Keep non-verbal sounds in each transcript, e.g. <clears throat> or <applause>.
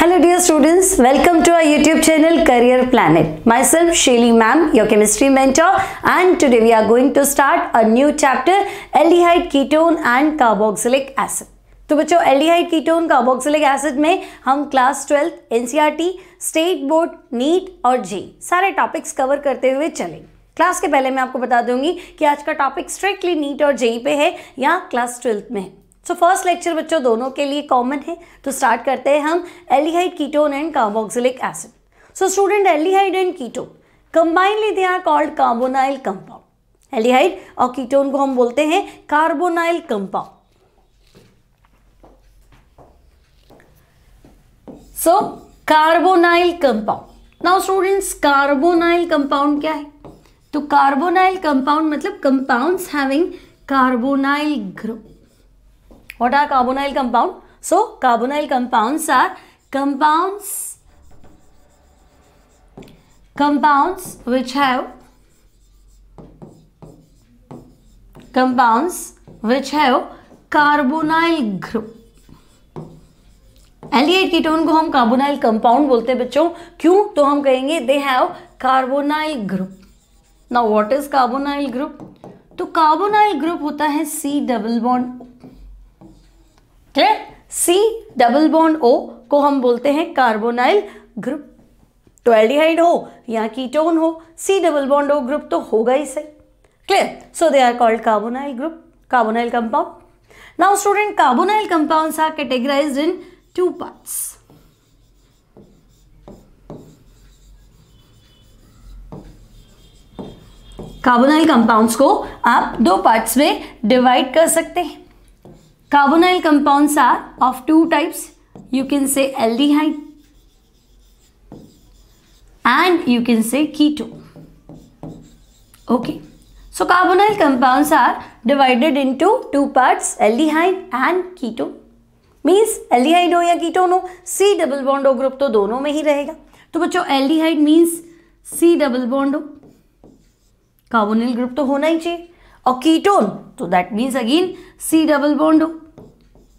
Hello dear students, welcome to our YouTube channel Career Planet. Myself Shelly ma'am, your chemistry mentor and today we are going to start a new chapter Aldehyde Ketone and Carboxylic Acid. तो बच्चों aldehyde ketone carboxylic acid में हम class twelfth NCERT, state board NEET और JEE सारे topics cover करते हुए चलेंगे class के पहले मैं आपको बता दूंगी कि आज का टॉपिक स्ट्रिक्टली नीट और जेई पे है या क्लास ट्वेल्थ में है सो फर्स्ट लेक्चर बच्चों दोनों के लिए कॉमन है तो स्टार्ट करते हैं हम aldehyde ketone and carboxylic acid so student aldehyde and ketone combinedly they are called carbonyl compound aldehyde और कीटोन को हम बोलते हैं carbonyl compound so carbonyl compound now students carbonyl compound क्या है तो कार्बोनाइल कंपाउंड मतलब compounds having carbonyl group What are carbonyl compound? So carbonyl compounds are compounds compounds which have compounds which have carbonyl group aldehyde ketone को हम carbonyl compound बोलते हैं बच्चों क्यों तो हम कहेंगे they have carbonyl group now what is carbonyl group तो कार्बोनाइल ग्रुप होता है C double bond clear C double bond O को हम बोलते हैं कार्बोनाइल ग्रुप तो एल्डिहाइड हो या कीटोन हो C double bond O group तो होगा ही सही clear so they are called carbonyl group carbonyl compound now student carbonyl compound are categorise in two part carbonyl compounds को आप दो पार्ट्स में डिवाइड कर सकते हैं Carbonyl compounds are of two types. You can say aldehyde and you can say keto. Okay. So carbonyl compounds are divided into two parts aldehyde and keto. means aldehyde ho ya ketone हो c double bond o group to dono mein hi rahega to bachcho aldehyde means c double bond o carbonyl group to hona hi chahiye और ketone तो that means again C double bond हो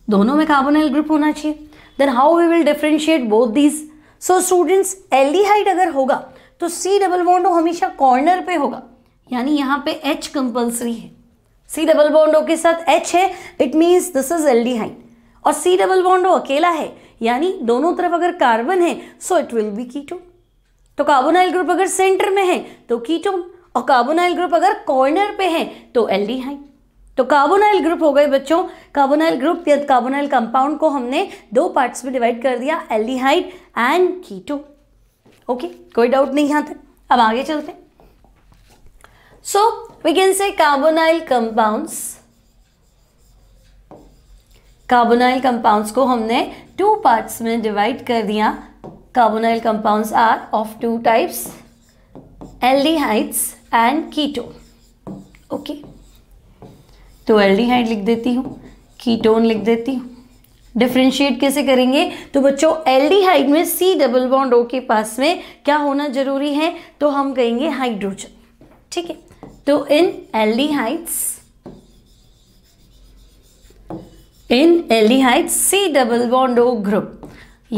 दोनों में carbonyl group होना चाहिए then how we will differentiate both these so students L अगर होगा तो सी डबल बॉन्ड हमेशा कॉर्नर पे होगा यानी यहाँ पे एच कंपल्सरी है सी डबल बॉन्डो के साथ एच है it means this is L और सी डबल बॉन्डो अकेला है यानी दोनों तरफ अगर कार्बन है so it will be keto तो कार्बोनाइल ग्रुप अगर सेंटर में है तो कीटोन और कार्बोनाइल ग्रुप अगर कॉर्नर पे है तो एल डी हाइन तो कार्बोनाइल ग्रुप हो गए बच्चों कार्बोनाइल ग्रुप या कार्बोनाइल कंपाउंड को हमने दो पार्ट्स में डिवाइड कर दिया एल्डिहाइड एंड कीटो ओके कोई डाउट नहीं यहां तक अब आगे चलते so we can say carbonyl compounds carbonyl compounds को हमने टू पार्ट्स में डिवाइड कर दिया carbonyl compounds are of two types aldehydes and keto okay okay. तो एल्डिहाइड लिख देती हूँ कीटोन लिख देती हूँ डिफ्रेंशिएट कैसे करेंगे तो बच्चों एल्डिहाइड में सी डबल बॉन्ड ओ के पास में क्या होना जरूरी है तो हम कहेंगे हाइड्रोजन ठीक है तो in aldehydes in aldehyde C double bond O group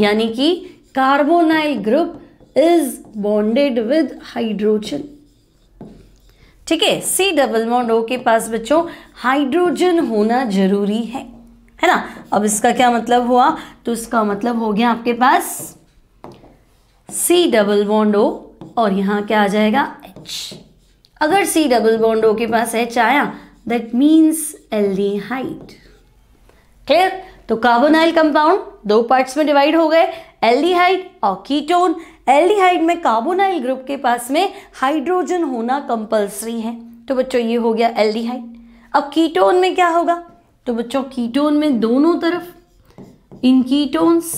यानी कि carbonyl group is bonded with hydrogen ठीक है सी डबल बॉन्ड ओ के पास बच्चों हाइड्रोजन होना जरूरी है है ना अब इसका क्या मतलब हुआ तो इसका मतलब हो गया आपके पास सी डबल बॉन्ड ओ और यहां क्या आ जाएगा एच अगर सी डबल बॉन्ड ओ के पास एच आया दैट मीन्स हाइट क्लियर तो कार्बोनाइल कंपाउंड दो पार्ट्स में डिवाइड हो गए एल्डिहाइड और कीटोन एल्डिहाइड में कार्बोनाइल ग्रुप के पास में हाइड्रोजन होना कंपलसरी है तो बच्चों ये हो गया एल्डिहाइड अब कीटोन में क्या होगा तो बच्चों कीटोन में दोनों तरफ in ketones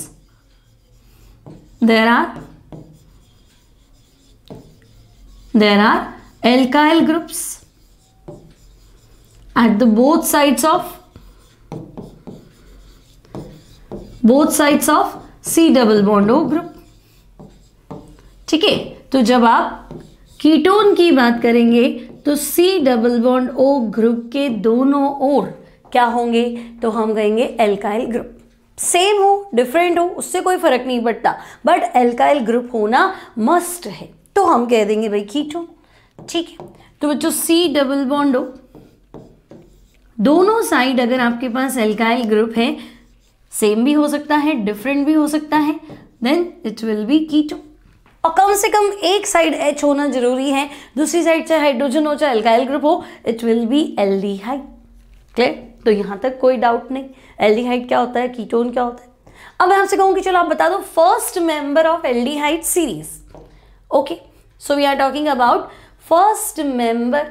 there are there are alkyl groups at the both sides of both sides of C double bond O group ठीक है तो जब आप कीटोन की बात करेंगे तो C double bond O group के दोनों ओर क्या होंगे तो हम कहेंगे एल्काइल ग्रुप सेम हो डिफरेंट हो उससे कोई फर्क नहीं पड़ता बट एल्काइल ग्रुप होना मस्ट है तो हम कह देंगे भाई कीटोन ठीक है तो बच्चों सी डबल बॉन्ड हो दोनों साइड अगर आपके पास एल्काइल ग्रुप है सेम भी हो सकता है डिफरेंट भी हो सकता है then it will be ketone और कम से कम एक साइड एच होना जरूरी है दूसरी साइड चाहे हाइड्रोजन हो चाहे एल्काइल ग्रुप हो it will be aldehyde clear तो यहां तक कोई डाउट नहीं एल डी हाइट क्या होता है कीटोन क्या होता है अब मैं आपसे कहूँगी चलो आप बता दो first member of aldehyde series okay so we are talking about first member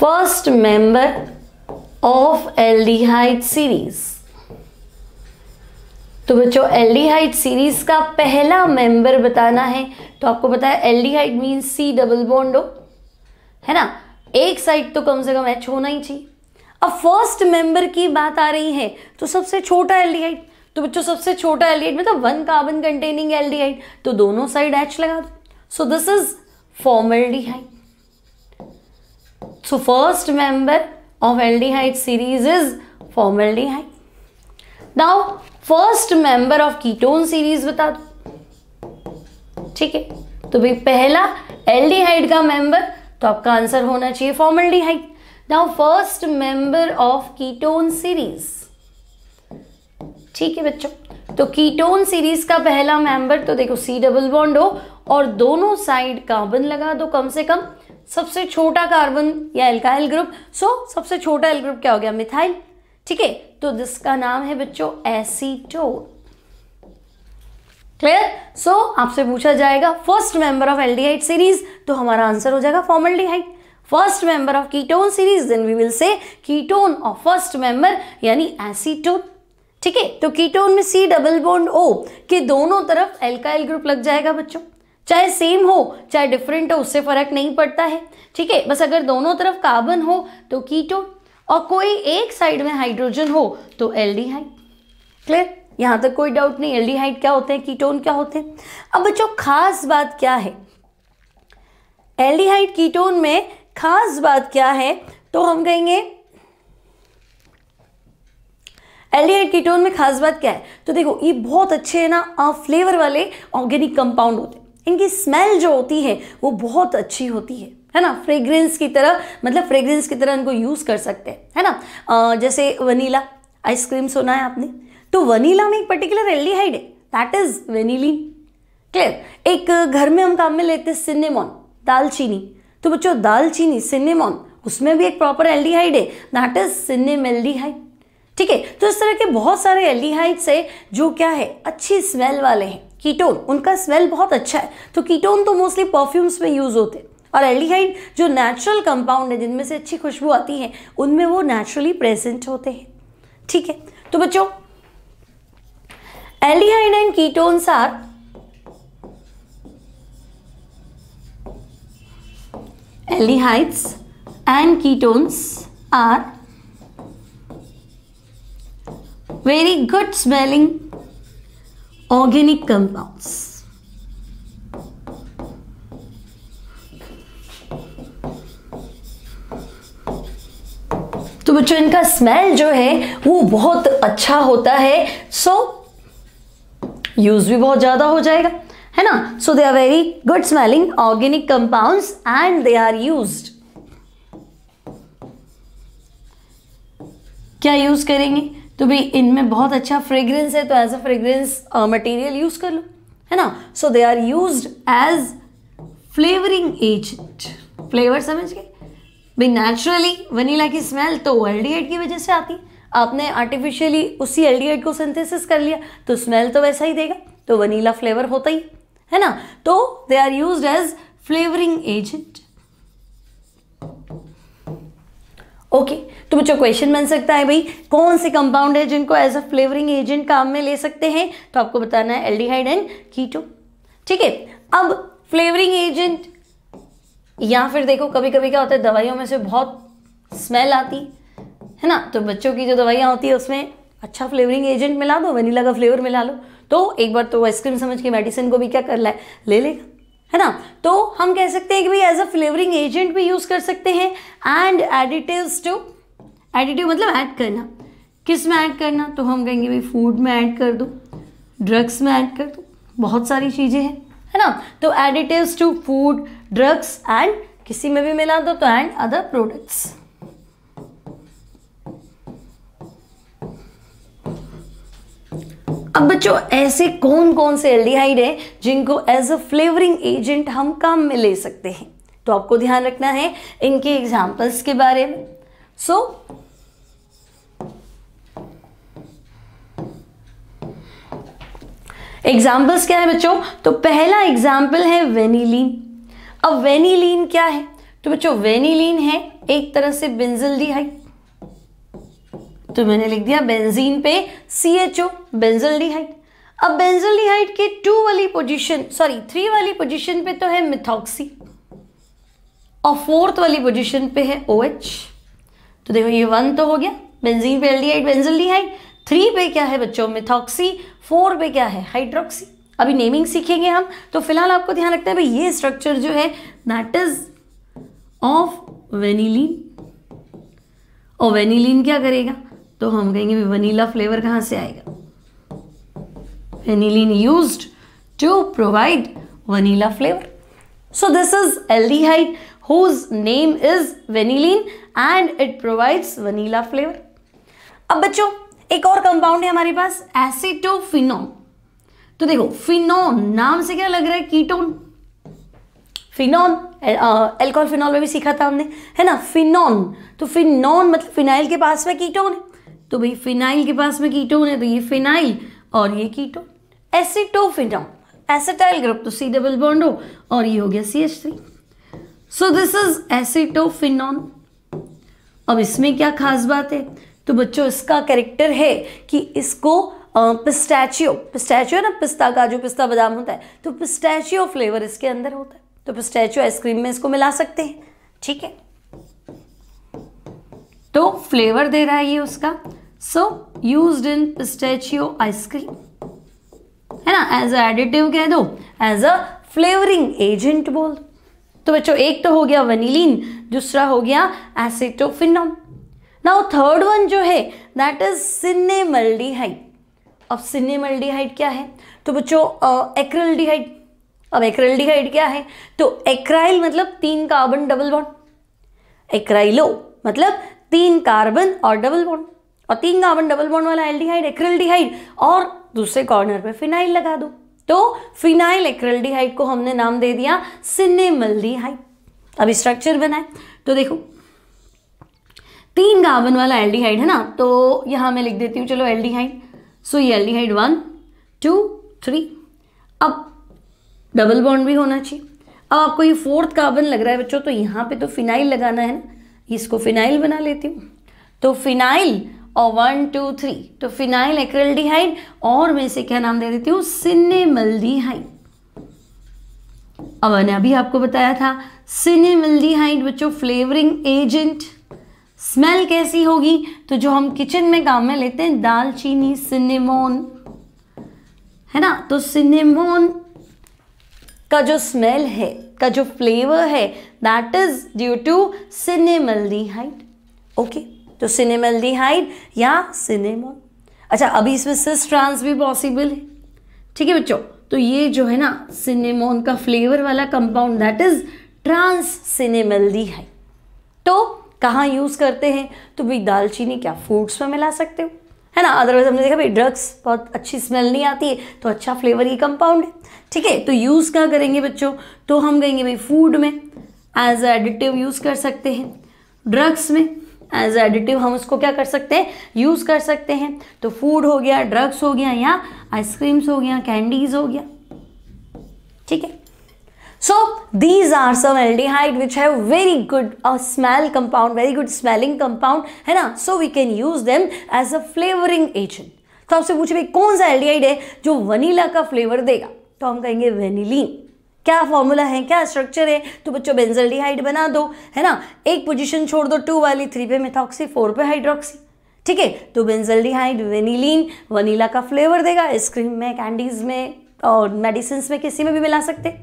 first member of aldehyde series तो बच्चों एल्डिहाइड सीरीज का पहला मेंबर बताना है तो आपको पता है aldehyde mean C double bond O है ना एक साइड तो कम से कम एच होना ही चाहिए अब फर्स्ट मेंबर की बात आ रही है तो सबसे छोटा एल्डिहाइड तो बच्चों सबसे छोटा एल्डिहाइड मतलब वन कार्बन कंटेनिंग एल्डिहाइड तो दोनों साइड एच लगा दो so this is formaldehyde so first member of aldehyde series is formaldehyde. Now first member of ketone series बता दो ठीक है तो भाई पहला एल्डिहाइड का मेंबर तो आपका आंसर होना चाहिए formaldehyde now first member of ketone series ठीक है बच्चों तो कीटोन सीरीज का पहला मेंबर तो देखो सी डबल बॉन्ड हो और दोनों साइड कार्बन लगा दो कम से कम सबसे छोटा कार्बन या एल्काइल ग्रुप सो so, सबसे छोटा एल ग्रुप क्या हो गया मिथाइल ठीक है तो जिसका नाम है बच्चों एसीटोन क्लियर सो so, आपसे पूछा जाएगा first member of aldehyde series तो हमारा आंसर हो जाएगा formaldehyde first member of ketone series then we will say ketone of first member यानी एसीटोन ठीक है तो कीटोन में सी डबल बॉन्ड ओ के दोनों तरफ एल्काइल ग्रुप लग जाएगा बच्चों चाहे सेम हो चाहे डिफरेंट हो उससे फ़र्क नहीं पड़ता है ठीक है बस अगर दोनों तरफ कार्बन हो तो कीटोन और कोई एक साइड में हाइड्रोजन हो तो एल्डिहाइड क्लियर यहां तक कोई डाउट नहीं एल्डिहाइड क्या होते हैं कीटोन क्या होते हैं अब बच्चों खास बात क्या है एल्डिहाइड कीटोन में खास बात क्या है तो हम कहेंगे एल्डिहाइड कीटोन में खास बात क्या है तो देखो ये बहुत अच्छे है ना फ्लेवर वाले ऑर्गेनिक कंपाउंड होते हैं इनकी स्मेल जो होती है वो बहुत अच्छी होती है है ना फ्रेग्रेंस की तरह मतलब फ्रेग्रेंस की तरह इनको यूज़ कर सकते हैं है ना आ, जैसे वनीला आइसक्रीम सुना है आपने तो वनीला में एक पर्टिकुलर एल्डिहाइड है दैट इज वेनिलिन क्लियर एक घर में हम काम में लेते हैं सिनेमॉन दालचीनी तो बच्चों दालचीनी सिनेमॉन उसमें भी एक प्रॉपर एल्डिहाइड है दैट इज सिनेमेल्डिहाइड ठीक है तो इस तरह के बहुत सारे एल्डिहाइड्स है जो क्या है अच्छी स्मेल वाले हैं कीटोन उनका स्मेल बहुत अच्छा है तो कीटोन तो मोस्टली परफ्यूम्स में यूज़ होते हैं और एल्डिहाइड जो नेचुरल कंपाउंड है जिनमें से अच्छी खुशबू आती है उनमें वो नेचुरली प्रेजेंट होते हैं ठीक है तो बच्चों aldehyde and ketones are aldehydes and ketones are very good smelling organic compounds. तो बच्चों इनका स्मेल जो है वो बहुत अच्छा होता है सो so, यूज भी बहुत ज्यादा हो जाएगा है ना so they are very good smelling organic compounds and they are used क्या यूज करेंगे तो भाई इनमें बहुत अच्छा फ्रेगरेंस है तो as a fragrance material use कर लो है ना so they are use as flavouring agent flavour समझ गए भाई नेचुरली वनीला की स्मेल तो एल्डिहाइड की वजह से आती आपने आर्टिफिशियली उसी एड को सिंथेसिस कर लिया तो स्मेल तो वैसा ही देगा तो वनीला फ्लेवर होता ही है ना तो they are use as flavouring agent okay तो बच्चों क्वेश्चन बन सकता है भाई कौन से कंपाउंड है जिनको एज अ फ्लेवरिंग एजेंट काम में ले सकते हैं तो आपको बताना है एल्डिहाइड एंड कीटो ठीक है अब फ्लेवरिंग एजेंट या फिर देखो कभी कभी क्या होता है दवाइयों में से बहुत स्मेल आती है ना तो बच्चों की जो दवाइयाँ होती है उसमें अच्छा फ्लेवरिंग एजेंट मिला दो वनीला का फ्लेवर मिला लो तो एक बार तो आइसक्रीम समझ के मेडिसिन को भी क्या कर ला ले लेगा है ना तो हम कह सकते हैं कि भाई एज अ फ्लेवरिंग एजेंट भी यूज़ कर सकते हैं एंड एडिटिव्स टू एडिटिव मतलब ऐड करना किस में ऐड करना तो हम कहेंगे भाई फूड में ऐड कर दो ड्रग्स में ऐड कर दो बहुत सारी चीज़ें हैं है ना तो additives to food drugs and किसी में भी मिला दो तो एंड अदर प्रोडक्ट्स अब बच्चों ऐसे कौन कौन से एल्डिहाइड है जिनको एज अ फ्लेवरिंग एजेंट हम काम में ले सकते हैं तो आपको ध्यान रखना है इनके एग्जाम्पल्स के बारे में सो so, एग्जाम्पल्स क्या है बच्चों तो पहला एग्जाम्पल है वेनिलीन अब वेनिलीन क्या है तो बच्चों वेनिलीन है एक तरह से बिंजल डी हाइट तो मैंने लिख दिया बेंजीन पे सी एच ओ बेंजल डिहाइड अब बेंजल डिहाइड के टू वाली पोजीशन सॉरी थ्री वाली पोजीशन पे तो है मिथॉक्सी और फोर्थ वाली पोजीशन पे है ओ OH. तो देखो ये वन तो हो गया बेंजीन पे एल्डिहाइड बेंजल डिहाइड थ्री पे क्या है बच्चों मिथॉक्सी फोर पे क्या है हाइड्रोक्सी अभी नेमिंग सीखेंगे हम तो फिलहाल आपको ध्यान रखना है भाई ये स्ट्रक्चर जो है दैट इज ऑफ वेनिलीन और वेनिलीन क्या करेगा तो हम कहेंगे वनीला फ्लेवर कहाँ से आएगा vanillin use to provide vanilla flavour so this is aldehyde whose name is vanillin and it provides vanilla flavour अब बच्चों एक और कंपाउंड है हमारे पास एसिटोफिनोन तो देखो फिनोन नाम से क्या लग रहा है कीटोन फिनोन एल्कोहल फिनॉल में भी सीखा था हमने है ना फिनोन तो फिनोन मतलब फिनाइल के पास में कीटोन है तो भाई फिनाइल के पास में कीटोन है तो ये फिनाइल और ये कीटोन एसिटोफिनॉल एसिटाइल ग्रुप तो सी डबल बॉन्ड हो और ये हो गया C H three so this is acetophenone अब इसमें क्या खास बात है तो बच्चों इसका कैरेक्टर है कि इसको पिस्टैचियो पिस्टैचियो ना पिस्ता काजू पिस्ता बादाम होता है तो पिस्टैचियो फ्लेवर इसके अंदर होता है तो पिस्टैचियो आइसक्रीम में इसको मिला सकते हैं ठीक है तो फ्लेवर दे रहा है ये उसका सो यूज इन पिस्टेचियो आइसक्रीम है ना एज एडिटिव कह दो एज अ फ्लेवरिंग एजेंट बोल तो बच्चों एक तो हो गया वनीलिन दूसरा हो गया एसिटोफिनॉल नाउ थर्ड वन जो है दैट इज सिनेमल्डिहाइड अब सिनेमल्डिहाइड क्या है तो बच्चों एक्रेल्डिहाइड अब एक्रेल्डिहाइड क्या है तो एक्राइल मतलब तीन कार्बन डबल बॉन्ड एक्राइलो मतलब तीन कार्बन और डबल बॉन्ड और तीन कार्बन डबल बॉन्ड वाला एल्डिहाइड एक्रिल्डिहाइड और दूसरे कॉर्नर पे फिनाइल लगा दो तो फिनाइल एक्रिल्डिहाइड को हमने नाम दे दिया सिनेमल्डिहाइड अब स्ट्रक्चर बनाए तो देखो तीन कार्बन वाला एल्डिहाइड है ना तो यहां मैं लिख देती हूँ चलो एल्डिहाइड सो ये एल्डिहाइड वन टू थ्री अब डबल बॉन्ड भी होना चाहिए अब आपको ये फोर्थ कार्बन लग रहा है बच्चों तो यहाँ पे तो फिनाइल लगाना है ना इसको फिनाइल बना लेती हूँ तो फिनाइल और वन टू थ्री तो फिनाइल एक्रेलडीहाइड और मैं इसे क्या नाम दे देती हूँ सिनेमल्डिहाइड अब मैंने अभी आपको बताया था सिनेमल्डिहाइड बच्चों फ्लेवरिंग एजेंट स्मेल कैसी होगी तो जो हम किचन में काम में लेते हैं दालचीनी सिनेमोन है ना तो सिनेमोन का जो स्मेल है का जो फ्लेवर है that is due to cinnamaldehyde okay तो सिनेमल्डिहाइड या सिनेमोन अच्छा अभी इसमें सिस ट्रांस भी पॉसिबल है ठीक है बच्चों तो ये जो है ना सिनेमोन का फ्लेवर वाला compound that is trans cinnamaldehyde तो कहाँ यूज़ करते हैं तो भाई दालचीनी क्या फूड्स में मिला सकते हो है ना अदरवाइज हमने देखा भाई ड्रग्स बहुत अच्छी स्मेल नहीं आती है तो अच्छा फ्लेवर ये कंपाउंड है ठीक है तो यूज़ क्या करेंगे बच्चों तो हम कहेंगे भाई फूड में एज एडिटिव यूज़ कर सकते हैं ड्रग्स में एज एडिटिव हम उसको क्या कर सकते हैं यूज कर सकते हैं तो फूड हो गया ड्रग्स हो गया या आइसक्रीम्स हो गया कैंडीज हो गया ठीक है so these are some aldehyde which have very good smell compound very good smelling compound है ना so we can use them as a flavouring agent तो आपसे पूछे भाई कौन सा एल्डिहाइड है जो वनीला का फ्लेवर देगा तो हम कहेंगे वेनिलीन क्या फॉर्मूला है क्या स्ट्रक्चर है तो बच्चों बेंजल्डिहाइड बना दो है ना एक पोजीशन छोड़ दो टू वाली थ्री पे मेथॉक्सी फोर पे हाइड्रोक्सी ठीक है तो बेंजल्डिहाइड वेनिलीन वनीला का फ्लेवर देगा आइसक्रीम में कैंडीज में और मेडिसिन में किसी में भी मिला सकते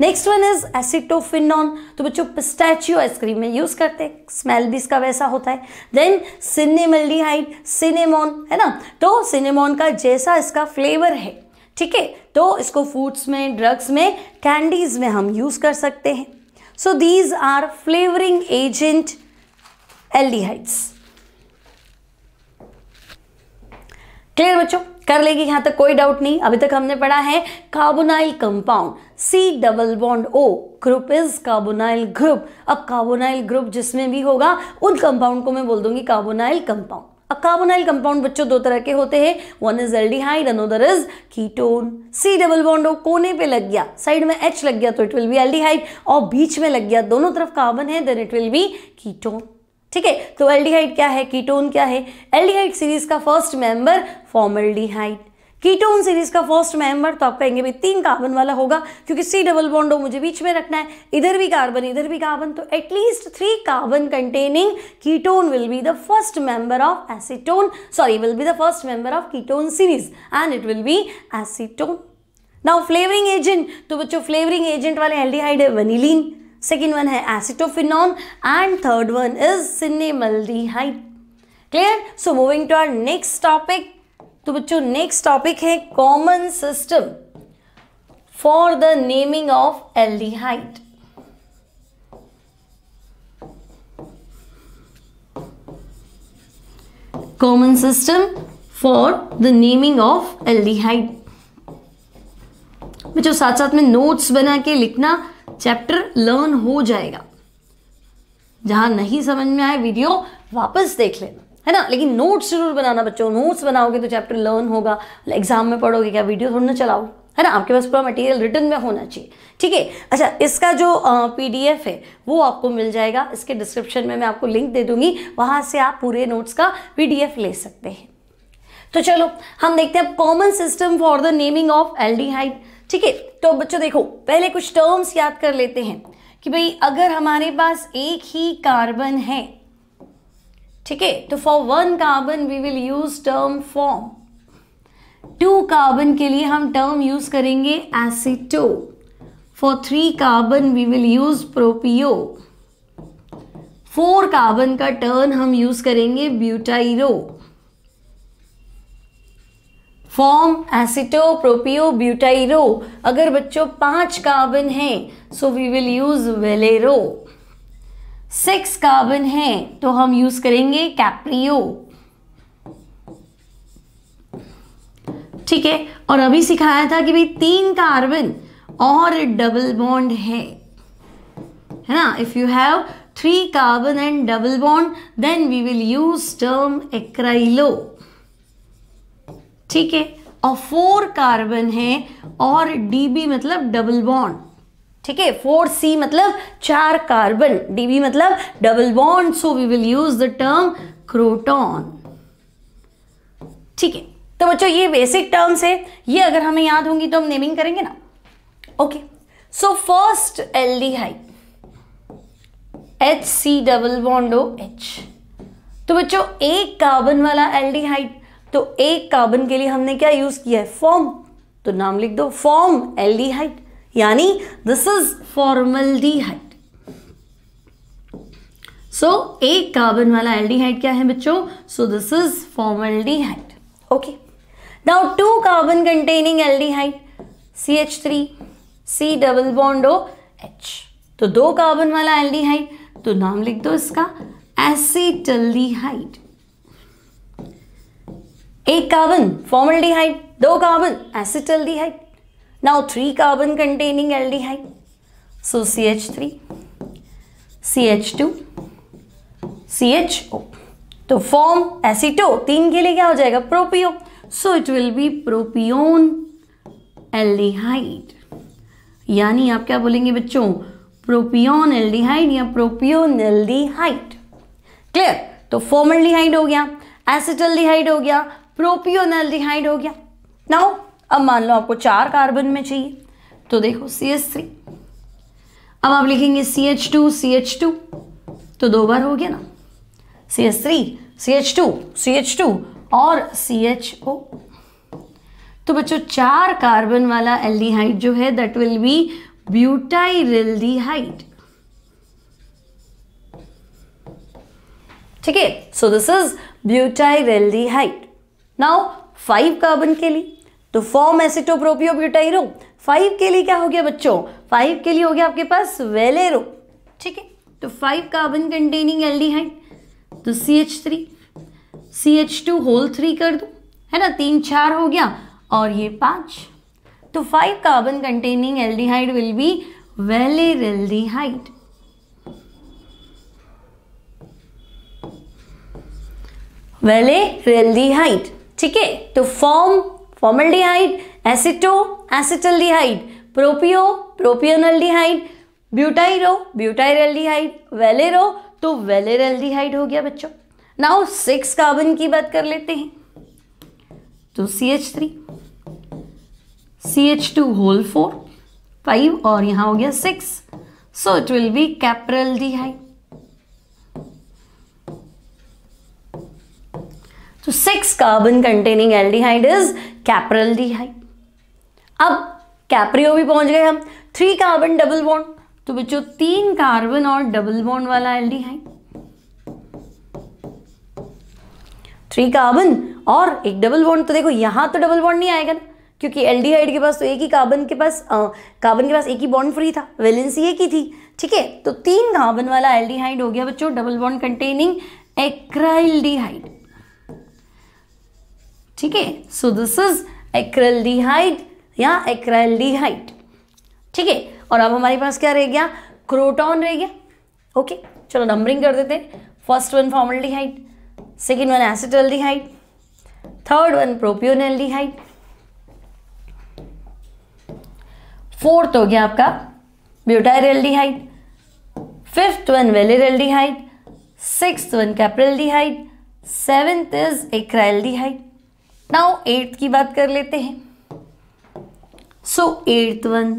नेक्स्ट वन इज एसिटोफिनॉन तो बच्चों पिस्टैचियो आइसक्रीम में यूज़ करते हैं स्मेल भी इसका वैसा होता है देन सिनेमल्डिहाइड सिनेमोन है ना तो सिनेमोन का जैसा इसका फ्लेवर है ठीक है तो इसको फूड्स में ड्रग्स में कैंडीज़ में हम यूज़ कर सकते हैं so these are flavouring agent aldehydes clear बच्चों कर लेगी यहां तक कोई डाउट नहीं अभी तक हमने पढ़ा है carbonyl compound C double bond O group is carbonyl group अब कार्बोनाइल ग्रुप जिसमें भी होगा उन कंपाउंड को मैं बोल दूंगी कार्बोनाइल कंपाउंड कार्बोनाइल कंपाउंड बच्चों दो तरह के होते हैं one is aldehyde another is ketone C double bond O कोने पे लग गया साइड में एच लग गया तो इट विल बी एल्डिहाइड और बीच में लग गया दोनों तरफ कार्बन है then it will be ketone ठीक है तो एल्डिहाइड क्या है कीटोन क्या है एल्डिहाइड सीरीज का first member formaldehyde ketone series का फर्स्ट मेंबर तो आप कहेंगे भी तीन कार्बन वाला होगा क्योंकि सी डबल बॉन्डो मुझे बीच में रखना है इधर भी कार्बन इधर भी कार्बन तो at least three carbon containing ketone will be the first member of acetone sorry will be the first member of ketone series and it will be acetone now flavouring agent तो बच्चों flavouring agent वाले aldehyde है vanillin second one है acetophenone and third one is cinnamaldehyde clear so moving to our next topic तो बच्चों next topic है common system for the naming of aldehyde for the naming of aldehyde बच्चों साथ साथ में notes बना के लिखना चैप्टर लर्न हो जाएगा जहां नहीं समझ में आए वीडियो वापस देख लेना है ना लेकिन नोट्स जरूर बनाना बच्चों नोट्स बनाओगे तो चैप्टर लर्न होगा एग्जाम में पढ़ोगे क्या वीडियो थोड़ा ना चलाओ है ना आपके पास पूरा मटेरियल रिटर्न में होना चाहिए ठीक है अच्छा इसका जो पीडीएफ है वो आपको मिल जाएगा इसके डिस्क्रिप्शन में मैं आपको लिंक दे दूंगी वहां से आप पूरे नोट्स का पी ले सकते हैं तो चलो हम देखते हैं common system for the naming of aldehyde ठीक है तो बच्चों देखो पहले कुछ टर्म्स याद कर लेते हैं कि भाई अगर हमारे पास एक ही कार्बन है ठीक है तो for one carbon we will use term form two carbon के लिए हम टर्म यूज करेंगे aceto for three carbon we will use propio four carbon का टर्न हम यूज करेंगे ब्यूटाइरो फॉर्म एसिटो प्रोपियो ब्यूटाइरो अगर बच्चों पांच कार्बन है so we will use valero six carbon है तो हम यूज करेंगे कैप्रियो ठीक है और अभी सिखाया था कि भाई तीन कार्बन और डबल बॉन्ड है है ना if you have three carbon and double bond then we will use term acrylo ठीक है और फोर कार्बन है और डीबी मतलब डबल बॉन्ड ठीक है फोर सी मतलब चार कार्बन डीबी मतलब double bond so we will use the term croton ठीक है तो बच्चों ये बेसिक टर्म्स है ये अगर हमें याद होंगी तो हम नेमिंग करेंगे ना okay so first aldehyde H C double bond O H तो बच्चों एक कार्बन वाला एल डी हाई तो एक कार्बन के लिए हमने क्या यूज किया है फॉर्म तो नाम लिख दो फॉर्म एल डी हाइट यानी दिस इज हाइट सो एक कार्बन वाला एल्डिहाइड क्या है बच्चों so this is hyde okay now two carbon containing aldehyde C H three C double bond O H तो दो कार्बन वाला एल्डिहाइड तो नाम लिख दो इसका एसिटल्डिहाइड एक कार्बन हाइट दो carbon acetaldehyde Now three carbon containing aldehyde. So CH3, CH2, CHO. तो फॉर्म एसिटो तीन के लिए क्या हो जाएगा propio so it will be propion aldehyde यानी आप क्या बोलेंगे बच्चों प्रोपियोन एल्डिहाइड या प्रोपियोन एल्डिहाइड क्लियर तो फॉर्मल्डिहाइड हो गया एसिटल्डिहाइड हो गया प्रोपियोन एल्डिहाइड हो गया नाउ अब मान लो आपको चार कार्बन में चाहिए तो देखो सी एच थ्री अब आप लिखेंगे C H two C H two तो दो बार हो गया ना C H three C H two C H two और सी एच ओ तो बच्चों चार कार्बन वाला एल्डिहाइड जो है दैट विल बी ब्यूटाइरिल्डिहाइड ठीक है so this is butyraldehyde now five carbon के लिए तो फॉर्म एसिटोप्रोपियो ब्यूटाइरो फाइव के लिए क्या हो गया बच्चों फाइव के लिए हो गया आपके पास वेलेरो ठीक है तो फाइव कार्बन कंटेनिंग एल्डिहाइड तो C H three C H two whole three कर दो है ना तीन चार हो गया और ये पांच तो five carbon containing aldehyde will be valeraldehyde hyde ठीक है तो form formaldehyde aceto acetaldehyde propio propionaldehyde butyro butyraldehyde valero तो वेलेरल्डिहाइड हो गया बच्चों नाउ सिक्स कार्बन की बात कर लेते हैं तो C H three C H two whole four five और यहाँ हो गया six so it will be capraldehyde तो six carbon containing aldehyde is hyde अब कैप्रियो भी पहुंच गए हम थ्री कार्बन डबल बॉन्ड तो बच्चों तीन कार्बन और डबल बॉन्ड वाला एल्डिहाइड थ्री कार्बन और एक डबल बॉन्ड तो देखो यहां तो डबल बॉन्ड नहीं आएगा ना क्योंकि एल्डिहाइड के पास तो एक ही कार्बन के पास कार्बन के पास एक ही बॉन्ड फ्री था वेलेंसी एक ही थी ठीक है तो तीन कार्बन वाला एल्डिहाइड हो गया बच्चों डबल बॉन्ड कंटेनिंग एक्राइल्डिहाइड ठीक है सो दिस इज एक्रेल्डिहाइड या एक्रेल्डिहाइड ठीक है और अब हमारे पास क्या रह गया क्रोटॉन रह गया ओके okay, चलो नंबरिंग कर देते हैं first one formaldehyde second one acetaldehyde third one propionaldehyde fourth हो गया आपका butyraldehyde fifth one valeraldehyde six one capraldehyde seventh is acrylaldehyde now eighth की बात कर लेते हैं सो एट्थ वन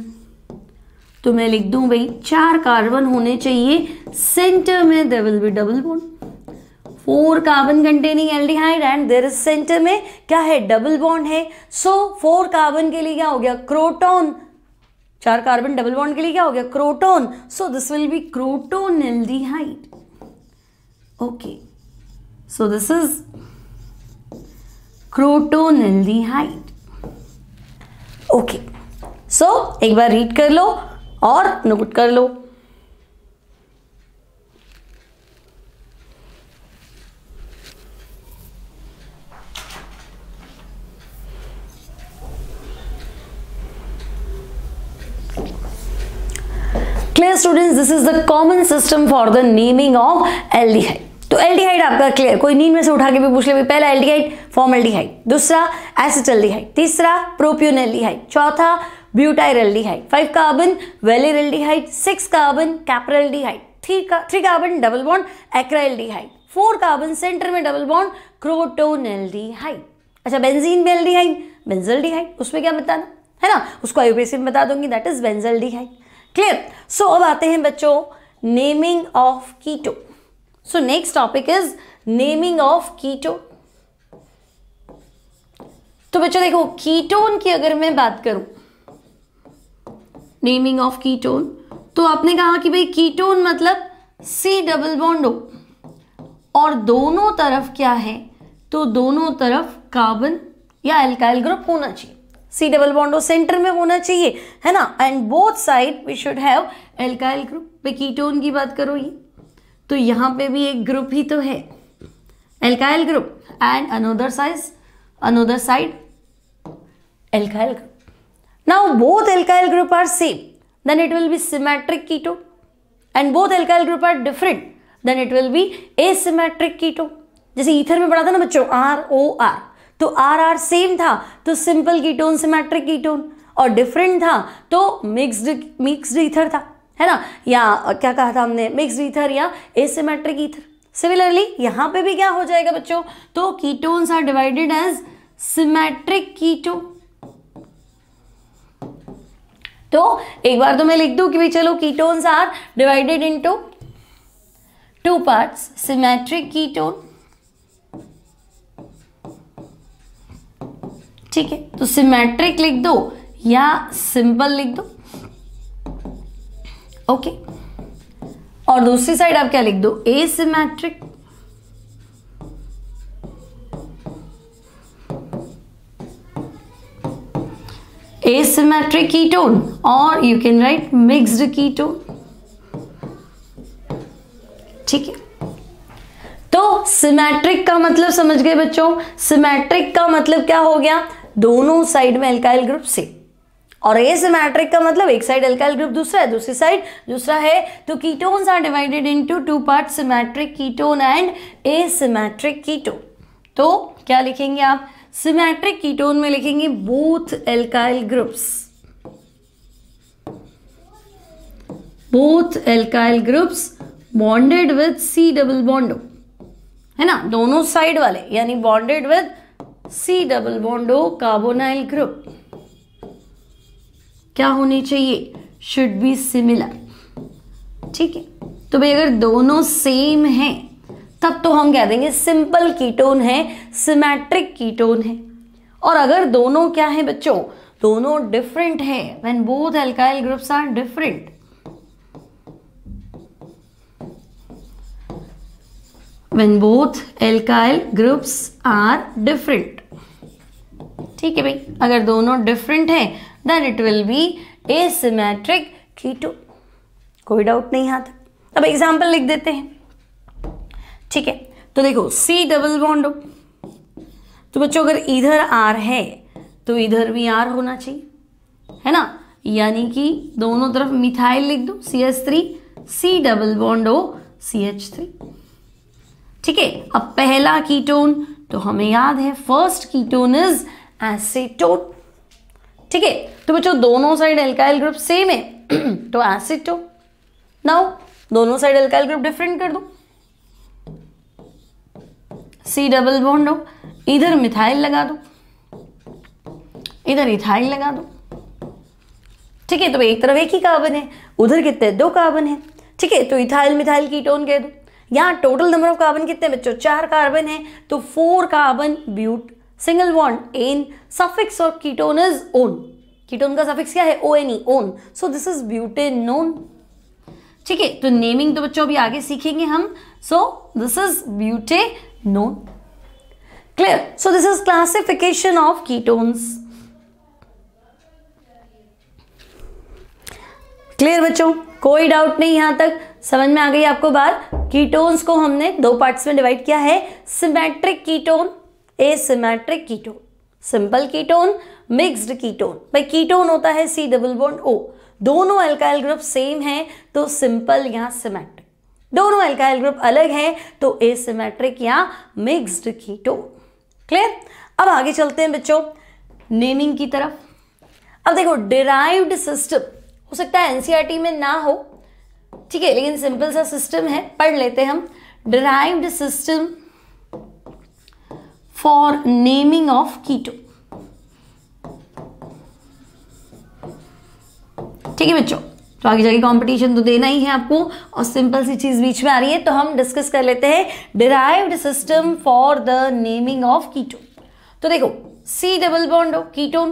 तो मैं लिख दूं भाई चार कार्बन होने चाहिए सेंटर में they will be double bond four carbon containing aldehyde and there is centre में क्या है डबल बॉन्ड है सो फोर कार्बन के लिए क्या हो गया क्रोटोन चार कार्बन डबल बॉन्ड के लिए क्या हो गया croton so this will be croton aldehyde okay so this is crotonaldehyde okay so एक बार रीड कर लो और नोट कर लो student this is the common system for the naming of aldehyde तो एल्डिहाइड आपका क्लियर कोई नींद में से उठा के भी पूछ ले भी पहला एल्डिहाइड फॉर्मल्डिहाइड दूसरा एसिटल्डिहाइड तीसरा प्रोप्यूनल्डिहाइड चौथा butyraldehyde five carbon valeraldehyde six carbon capraldehyde three का three carbon double bond acrylaldehyde four carbon centre में डबल बॉन्ड क्रोटोनल्डिहाइड अच्छा बेंजीन में एल्डिहाइड बेंजल्डिहाइड उसमें क्या बताना है ना उसको आईयूपीएससी में बता दूंगी that is benzaldehyde clear so अब आते हैं बच्चों naming of keto so next topic is naming of keto तो बच्चों देखो कीटोन की अगर मैं बात करूं नेमिंग ऑफ कीटोन तो आपने कहा कि भाई कीटोन मतलब सी डबल बॉन्डो और दोनों तरफ क्या है तो दोनों तरफ कार्बन या एल्काइल ग्रुप होना चाहिए सी डबल बॉन्डो सेंटर में होना चाहिए है ना and both side we should have alkyl group ketone की बात करो ये तो यहाँ पे भी एक ग्रुप ही तो है alkyl group and another size another side alkyl group now both alkyl group are same then it will be symmetric keto and both alkyl group are different then it will be asymmetric keto जैसे ether में पढ़ा था ना बच्चों R O R तो R R same था तो simple ketone symmetric ketone और डिफरेंट था तो मिक्सड मिक्सड ईथर था है ना या क्या कहा था हमने मिक्स ईथर या एसिमेट्रिक ईथर सिमिलरली यहां पे भी क्या हो जाएगा बच्चों तो ketones are divided as symmetric keto तो एक बार तो मैं लिख दू कि भी चलो ketones are divided into two parts symmetric ketone ठीक है तो सिमेट्रिक लिख दो या सिंपल लिख दो ओके और दूसरी साइड आप क्या लिख दो ए सिमेट्रिक सिमेट्रिक कीटोन और you can write mixed ketone ठीक है तो सिमेट्रिक का मतलब समझ गए बच्चों सिमेट्रिक का मतलब क्या हो गया दोनों साइड में एल्काइल ग्रुप से और एसिमेट्रिक का मतलब एक साइड अल्काइल ग्रुप दूसरा है दूसरी साइड दूसरा है तो ketones are divided into two part symmetric ketone and symmetric ketone तो क्या लिखेंगे आप सिमेट्रिक कीटोन में लिखेंगे both alkyl groups both alkyl groups bonded with C double bond O है ना दोनों साइड वाले यानी bonded with C double bond O carbonyl group क्या होने चाहिए शुड बी सिमिलर ठीक है तो भाई अगर दोनों सेम है तब तो हम कह देंगे सिंपल कीटोन है सिमेट्रिक कीटोन है और अगर दोनों क्या है बच्चों दोनों डिफरेंट है when both alkyl groups are different when both alkyl groups are different ठीक है भाई अगर दोनों डिफरेंट है then it will be asymmetric कीटो कोई डाउट नहीं यहां तक अब एग्जाम्पल लिख देते हैं ठीक है तो देखो सी डबल बॉन्डो तो बच्चों अगर इधर आर है तो इधर भी आर होना चाहिए है ना यानी कि दोनों तरफ मिथाइल लिख दो C H three C double bond O C H three ठीक है अब पहला कीटोन तो हमें याद है फर्स्ट कीटोन इज एसेटोन ठीक है तो बच्चों दोनों साइड एल्काइल ग्रुप सेम है <clears throat> तो एसिड टू नाउ दोनों साइड एल्काइल ग्रुप डिफरेंट कर दो सी डबल बॉन्ड हो इधर मिथाइल लगा दो इधर इथाइल लगा दो ठीक है तो एक तरफ एक ही कार्बन है उधर कितने दो कार्बन है ठीक है तो इथाइल मिथाइल कीटोन कह दो यहाँ टोटल नंबर ऑफ कार्बन कितने बच्चों चार कार्बन है तो four carbon but single bond ane suffix और कीटोन इज ओन कीटोन का सफिक्स क्या है O N E one so this is butanone ठीक है तो नेमिंग तो बच्चों अभी आगे सीखेंगे हम so this is known clear so this is classification of ketones clear बच्चों कोई डाउट नहीं यहां तक समझ में आ गई आपको बात कीटोन्स को हमने दो पार्ट्स में डिवाइड किया है symmetric ketone asymmetric ketone simple ketone mixed ketone भाई कीटोन होता है सी डबल बॉन्ड ओ दोनों एल्काइल ग्रुप सेम है तो सिंपल या सिमेट्रिक दोनों एल्काइल ग्रुप अलग है तो एसिमेट्रिक या मिक्स्ड कीटोन क्लियर अब आगे चलते हैं बच्चों नेमिंग की तरफ अब देखो डिराइव्ड सिस्टम हो सकता है एनसीईआरटी e में ना हो ठीक है लेकिन सिंपल सा सिस्टम है पढ़ लेते हैं हम derived system for naming of keto ठीक है बच्चों तो आगे जाके कंपटीशन तो देना ही है आपको और सिंपल सी चीज़ बीच में आ रही है तो हम डिस्कस कर लेते हैं derived system for the naming of ketone तो देखो सी डबल बॉन्ड कीटोन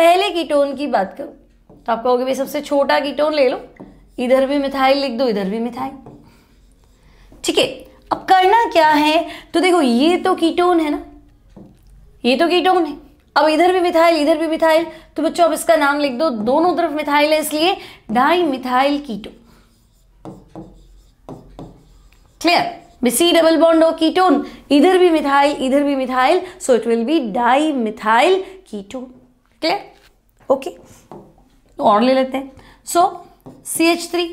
पहले कीटोन की बात करो तो आप कहोगे भाई सबसे छोटा कीटोन ले लो इधर भी मिथाइल लिख दो इधर भी मिथाइल ठीक है अब करना क्या है तो देखो ये तो कीटोन है ना ये तो कीटोन है अब इधर भी मिथाइल इधर भी मिथाइल तो बच्चों अब इसका नाम लिख दो दोनों तरफ मिथाइल है इसलिए di methyl ketone clear C double bond और कीटोन इधर भी मिथाइल इधर भी methyl so it will be di methyl ketone clear okay और ले लेते हैं so C H three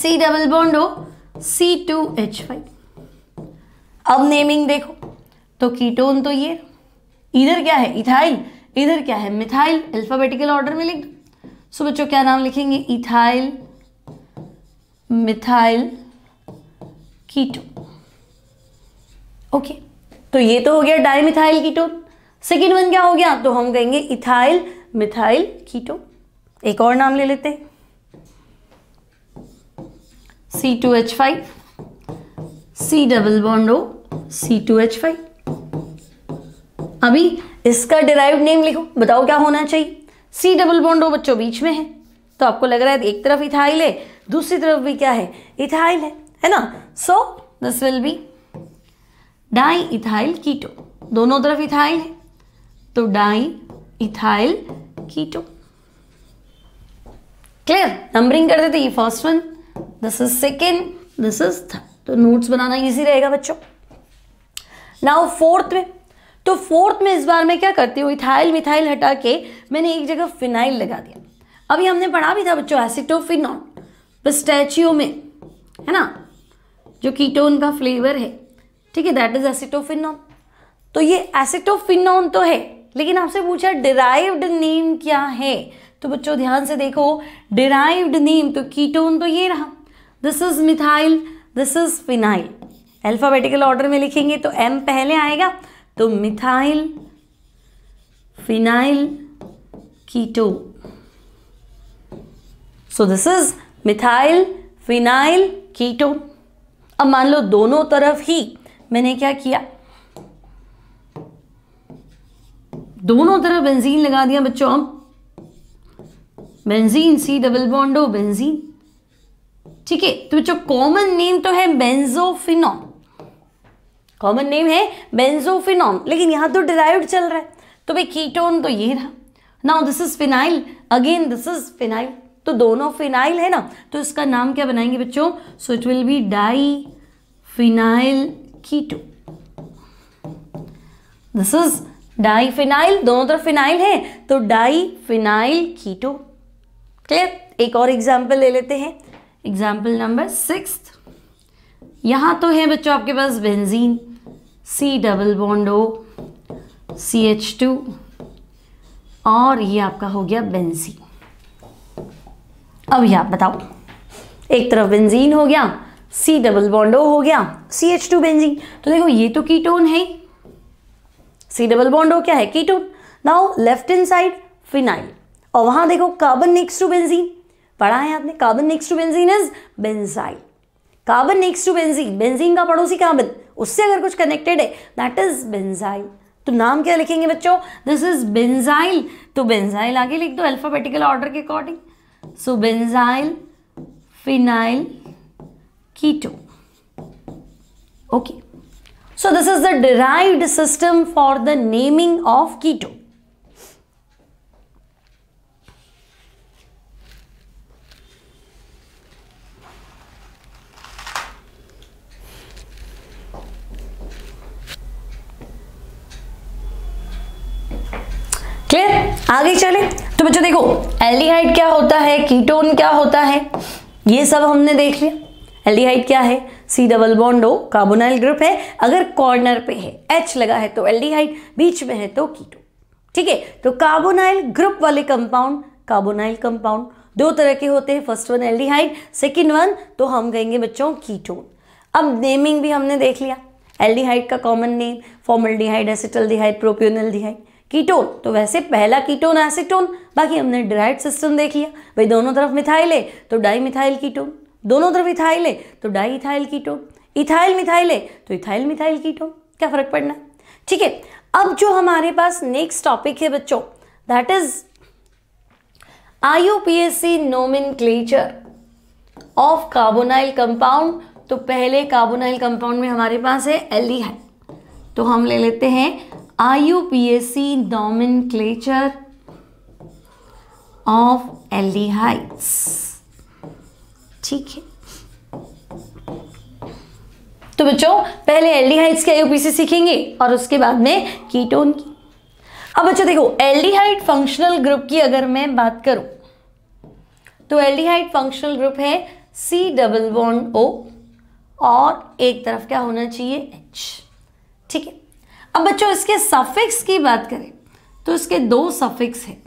C double bond O C two H five अब नेमिंग देखो तो कीटोन तो ये इधर क्या है इथाइल इधर क्या है मिथाइल अल्फाबेटिकल ऑर्डर में लिख दो सो बच्चों क्या नाम लिखेंगे इथाइल मिथाइल कीटो ओके तो ये तो हो गया मिथाइल कीटोन सेकेंड वन क्या हो गया तो हम कहेंगे इथाइल मिथाइल कीटो एक और नाम ले लेते हैं C two H five C double bond O C two H five अभी इसका डिराइव नेम लिखो बताओ क्या होना चाहिए सी डबल बॉन्डो बच्चों बीच में है तो आपको लग रहा है एक तरफ इथाइल है दूसरी तरफ भी क्या है इथाइल है है ना so this will be di ethyl keto दोनों तरफ इथाइल है तो di ethyl keto clear numbering कर देते ये first one this is second this is third तो नोट्स बनाना इजी रहेगा बच्चों नाउ फोर्थ में तो फोर्थ में इस बार मैं क्या करती हूँ इथाइल मिथाइल हटा के मैंने एक जगह फिनाइल लगा दिया अभी हमने पढ़ा भी था बच्चों एसिटोफिनॉल पिस्टैचियो में है ना जो कीटोन का फ्लेवर है ठीक है दैट इज एसिटोफिनॉल तो ये एसिटोफिनॉन तो है लेकिन आपसे पूछा डिराइव्ड नेम क्या है तो बच्चों ध्यान से देखो डिराइव्ड नेम तो कीटोन तो ये रहा this is methyl this is phenyl alphabetical order में लिखेंगे तो एम पहले आएगा तो methyl phenyl keto so this is methyl phenyl keto अब मान लो दोनों तरफ ही मैंने क्या किया दोनों तरफ बेंजीन लगा दिया बच्चों हम benzene C double bond O benzene ठीक है तो बच्चों कॉमन नेम तो है बेंजोफिनॉल कॉमन नेम है बेंजोफिनॉन लेकिन यहाँ तो डिराइव्ड चल रहा है तो भाई कीटोन तो ये रहा now this is phenyl again this is phenyl तो दोनों फिनाइल है ना तो इसका नाम क्या बनाएंगे बच्चों so it will be di phenyl keto this is di phenyl दोनों तरफ फिनाइल है तो डाई फिनाइल कीटो क्लियर एक और एग्जाम्पल ले लेते हैं एग्जाम्पल नंबर सिक्स यहां तो है बच्चों आपके पास benzene C double bond O C H two और ये आपका हो गया बेंजीन अब ये आप बताओ एक तरफ बेंजीन हो गया सी डबल bond O हो गया सी एच टू बेंजीन तो देखो ये तो कीटोन है सी डबल bond O क्या है ketone now left in side phenyl और वहां देखो कार्बन नेक्स्ट टू बेंजीन पढ़ा है आपने carbon next to benzene is benzyl carbon next to benzene benzene का पड़ोसी कार्बन उससे अगर कुछ कनेक्टेड है दैट इज बेंजाइल तो नाम क्या लिखेंगे बच्चों दिस इज बेंजाइल तो बेंजाइल आगे लिख दो अल्फाबेटिकल ऑर्डर के according so benzyl phenyl keto okay so this is the derived system for the naming of keto आगे चले तो बच्चों देखो एल्डिहाइड क्या होता है कीटोन क्या होता है ये सब हमने देख लिया एल्डिहाइड क्या है C double bond O carbonyl group है अगर कॉर्नर पे है एच लगा है तो एल्डिहाइड बीच में है तो कीटोन ठीक है तो कार्बोनाइल ग्रुप वाले कंपाउंड कार्बोनाइल कंपाउंड दो तरह के होते हैं first one aldehyde second one तो हम कहेंगे बच्चों कीटोन अब नेमिंग भी हमने देख लिया एल्डिहाइड का common name formal acetal dehyde acetaldehyde dehyde ketone तो वैसे पहला कीटोन एसिटोन बाकी हमने डिराइड सिस्टम देख लिया भाई दोनों तरफ मिथाइल है तो डाई मिथाइल कीटोन दोनों तरफ इथाइल है तो di ethyl ketone ethyl methyl है तो इथाइल मिथाइल कीटोन क्या फ़र्क पड़ना ठीक है अब जो हमारे पास नेक्स्ट टॉपिक है बच्चों that is IUPAC nomenclature of carbonyl compound तो पहले कार्बोनाइल कंपाउंड में हमारे पास है एल्डिहाइड तो हम ले लेते हैं IUPAC nomenclature of aldehydes. ठीक है तो बच्चों पहले एल्डिहाइड्स के आईयूपीसी सीखेंगे और उसके बाद में कीटोन की अब बच्चों देखो एल्डिहाइड फंक्शनल ग्रुप की अगर मैं बात करूं तो एल्डिहाइड फंक्शनल ग्रुप है सी डबल बॉन्ड ओ और एक तरफ क्या होना चाहिए एच ठीक है अब बच्चों इसके सफिक्स की बात करें तो इसके दो सफिक्स हैं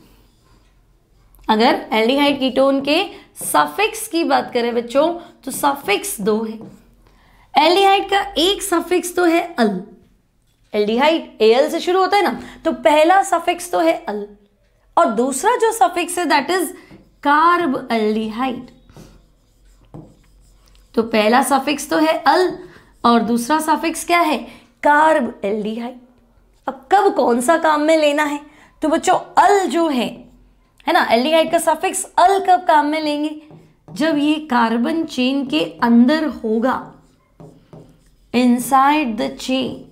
अगर एल्डिहाइड कीटोन के सफिक्स की बात करें बच्चों तो सफिक्स दो है एल्डिहाइड का एक सफिक्स तो है अल एल्डिहाइड एल से शुरू होता है ना तो पहला सफिक्स तो है अल और दूसरा जो सफिक्स है दैट इज कार्ब एल्डिहाइड तो पहला सफिक्स तो है अल और दूसरा सफिक्स क्या है कार्ब एल्डिहाइड अब कब कौन सा काम में लेना है तो बच्चों अल जो है है ना एल्डिहाइड का सफिक्स अल कब काम में लेंगे जब ये कार्बन चेन के अंदर होगा इनसाइड द चेन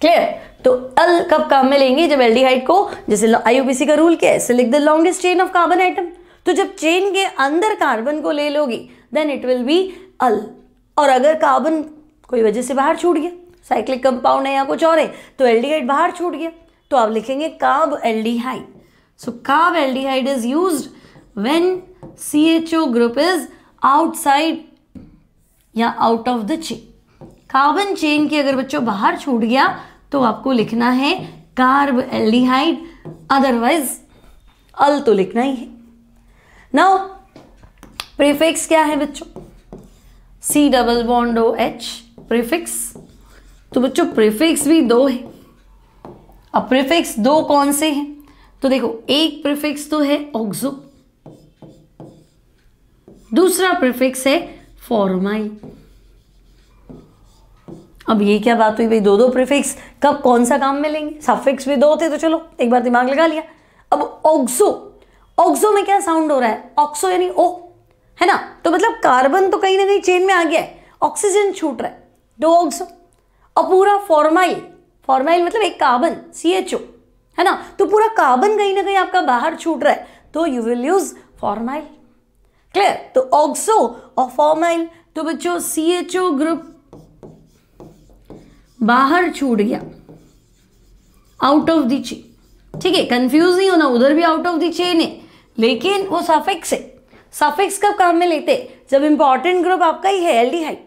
क्लियर तो अल कब काम में लेंगे जब एल्डिहाइड को जैसे आईओपीसी का रूल क्या है select the longest chain of carbon atom तो जब चेन के अंदर कार्बन को ले लोगे then it will be al और अगर कार्बन कोई वजह से बाहर छूट गया साइक्लिक कंपाउंड है या कुछ और है तो एल बाहर छूट गया तो आप लिखेंगे carbaldehyde so carbaldehyde is use when C H O group is outside या out of the chain carbon chain के अगर बच्चों बाहर छूट गया तो आपको लिखना है कार्ब एल्डिहाइड अदरवाइज अल तो लिखना ही है नाउ प्रीफिक्स क्या है बच्चों C double bond O H prefix तो बच्चों प्रीफिक्स भी दो है अब प्रीफिक्स दो कौन से हैं तो देखो एक प्रीफिक्स तो है ऑक्सो दूसरा प्रीफिक्स है फॉर्माइल अब ये क्या बात हुई भाई दो दो प्रीफिक्स कब कौन सा काम में लेंगे सफिक्स भी दो थे तो चलो एक बार दिमाग लगा लिया अब ऑक्सो ऑक्सो में क्या साउंड हो रहा है ऑक्सो यानी ओ है ना तो मतलब कार्बन तो कहीं ना कहीं चेन में आ गया है ऑक्सीजन छूट रहा है डोग्स और पूरा फॉर्माइल फॉर्माइल मतलब एक कार्बन सी एच ओ है ना तो पूरा कार्बन कहीं ना कहीं आपका बाहर छूट रहा है तो you will use formyl clear तो ऑक्सो और फॉर्माइल तो बच्चों सी एच ओ ग्रुप बाहर छूट गया आउट ऑफ द चेन ठीक है कंफ्यूज नहीं होना उधर भी आउट ऑफ द चेन है लेकिन वो साफेक्स है सफिक्स कब काम में लेते जब इंपॉर्टेंट ग्रुप आपका ही है एल्डिहाइड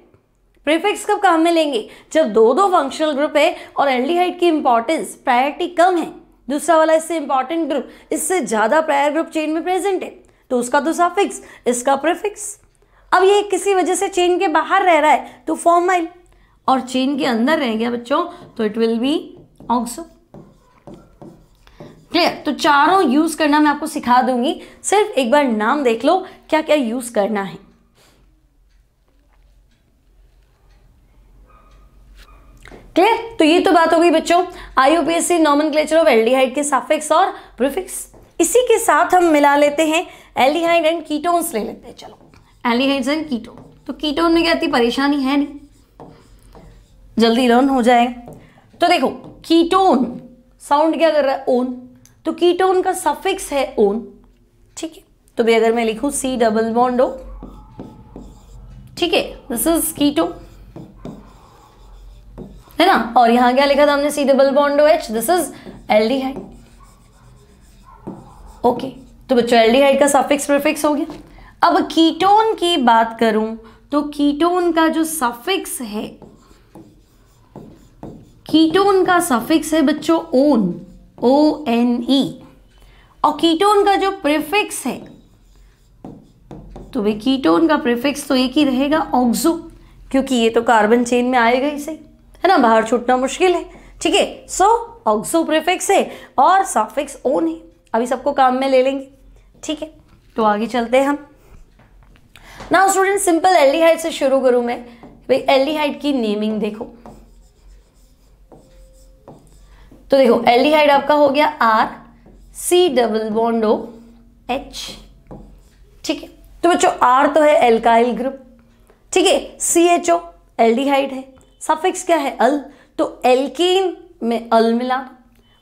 प्रीफिक्स कब काम में लेंगे जब दो दो फंक्शनल ग्रुप है और एल्डिहाइड की इंपॉर्टेंस प्रायोरिटी कम है दूसरा वाला इससे इंपॉर्टेंट ग्रुप इससे ज़्यादा प्रायर ग्रुप चेन में प्रेजेंट है तो उसका तो सफिक्स इसका प्रीफिक्स अब ये किसी वजह से चेन के बाहर रह रहा है तो फॉर्माइल और चेन के अंदर रह गया बच्चों तो it will be oxo clear तो चारों यूज़ करना मैं आपको सिखा दूंगी सिर्फ एक बार नाम देख लो क्या क्या यूज़ करना है क्लियर तो ये तो बात हो गई बच्चों IUPAC nomenclature of aldehyde के साफिक्स और प्रिफिक्स इसी के साथ हम मिला लेते हैं एल्डिहाइड एंड कीटोन्स ले लेते हैं चलो एल्डिहाइड्स एंड कीटोन तो कीटोन में क्या थी परेशानी है नहीं जल्दी लर्न हो जाएगा तो देखो कीटोन साउंड क्या कर रहा है ओन तो कीटोन का सफिक्स है ओन ठीक है तो भी अगर मैं लिखूं सी डबल बॉन्डो ठीक है दिस इज कीटो है ना और यहां क्या लिखा था हमने C double bond O H this is aldehyde okay तो बच्चों एल्डिहाइड का सफिक्स प्रिफिक्स हो गया अब कीटोन की बात करूं तो कीटोन का जो सफिक्स है कीटोन का सफिक्स है बच्चों ओन ओ एन ई और कीटोन का जो प्रीफिक्स है तो वे कीटोन का प्रीफिक्स तो एक ही रहेगा ऑक्सो क्योंकि ये तो कार्बन चेन में आएगा ही सही है ना बाहर छूटना मुश्किल है ठीक है सो ऑक्सो प्रीफिक्स है और सॉफिक्स ओन है अभी सबको काम में ले लेंगे ठीक है तो आगे चलते हैं हम नाउ स्टूडेंट सिंपल एल्डिहाइड से शुरू करूँ मैं भाई एल्डिहाइड की नेमिंग देखो तो देखो एल्डिहाइड आपका हो गया R C double bond O H ठीक है तो बच्चों आर तो है एल्काइल ग्रुप ठीक है सी एच ओ एल्डिहाइड है सफिक्स क्या है अल तो एल्केन में अल मिला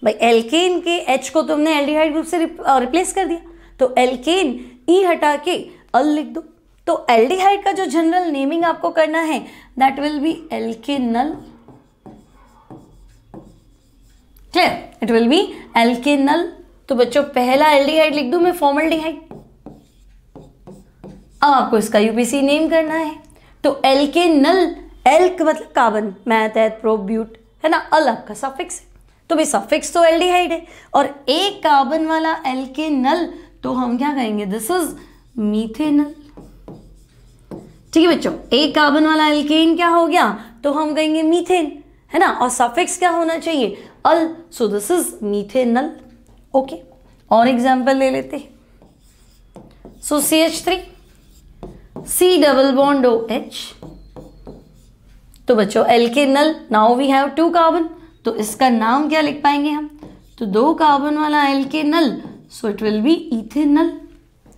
भाई एल्केन के एच को तुमने एल्डिहाइड ग्रुप से रिप्लेस कर दिया तो एल्केन ई e हटा के अल लिख दो तो एल्डिहाइड का जो जनरल नेमिंग आपको करना है that will be alkanal clear it will be nal तो बच्चों पहला एल्डिहाइड लिख दू मैं फॉर्मल अब आपको इसका यूपीसी नेम करना है तो नल एल्क मतलब कार्बन मैथ प्रोब्यूट है ना अल आपका सफिक्स तो भाई सफिक्स तो एल्डिहाइड है और एक कार्बन वाला नल तो हम क्या कहेंगे दिस इज मीथेनल ठीक है बच्चों एक कार्बन वाला एल्केन क्या हो गया तो हम कहेंगे मीथेन है ना और सफिक्स क्या होना चाहिए al so this is methanal okay और एग्जाम्पल ले लेते so C H three C double bond O H तो बच्चों alkanal now we have two carbon तो इसका नाम क्या लिख पाएंगे हम तो दो कार्बन वाला alkanal so it will be ethanal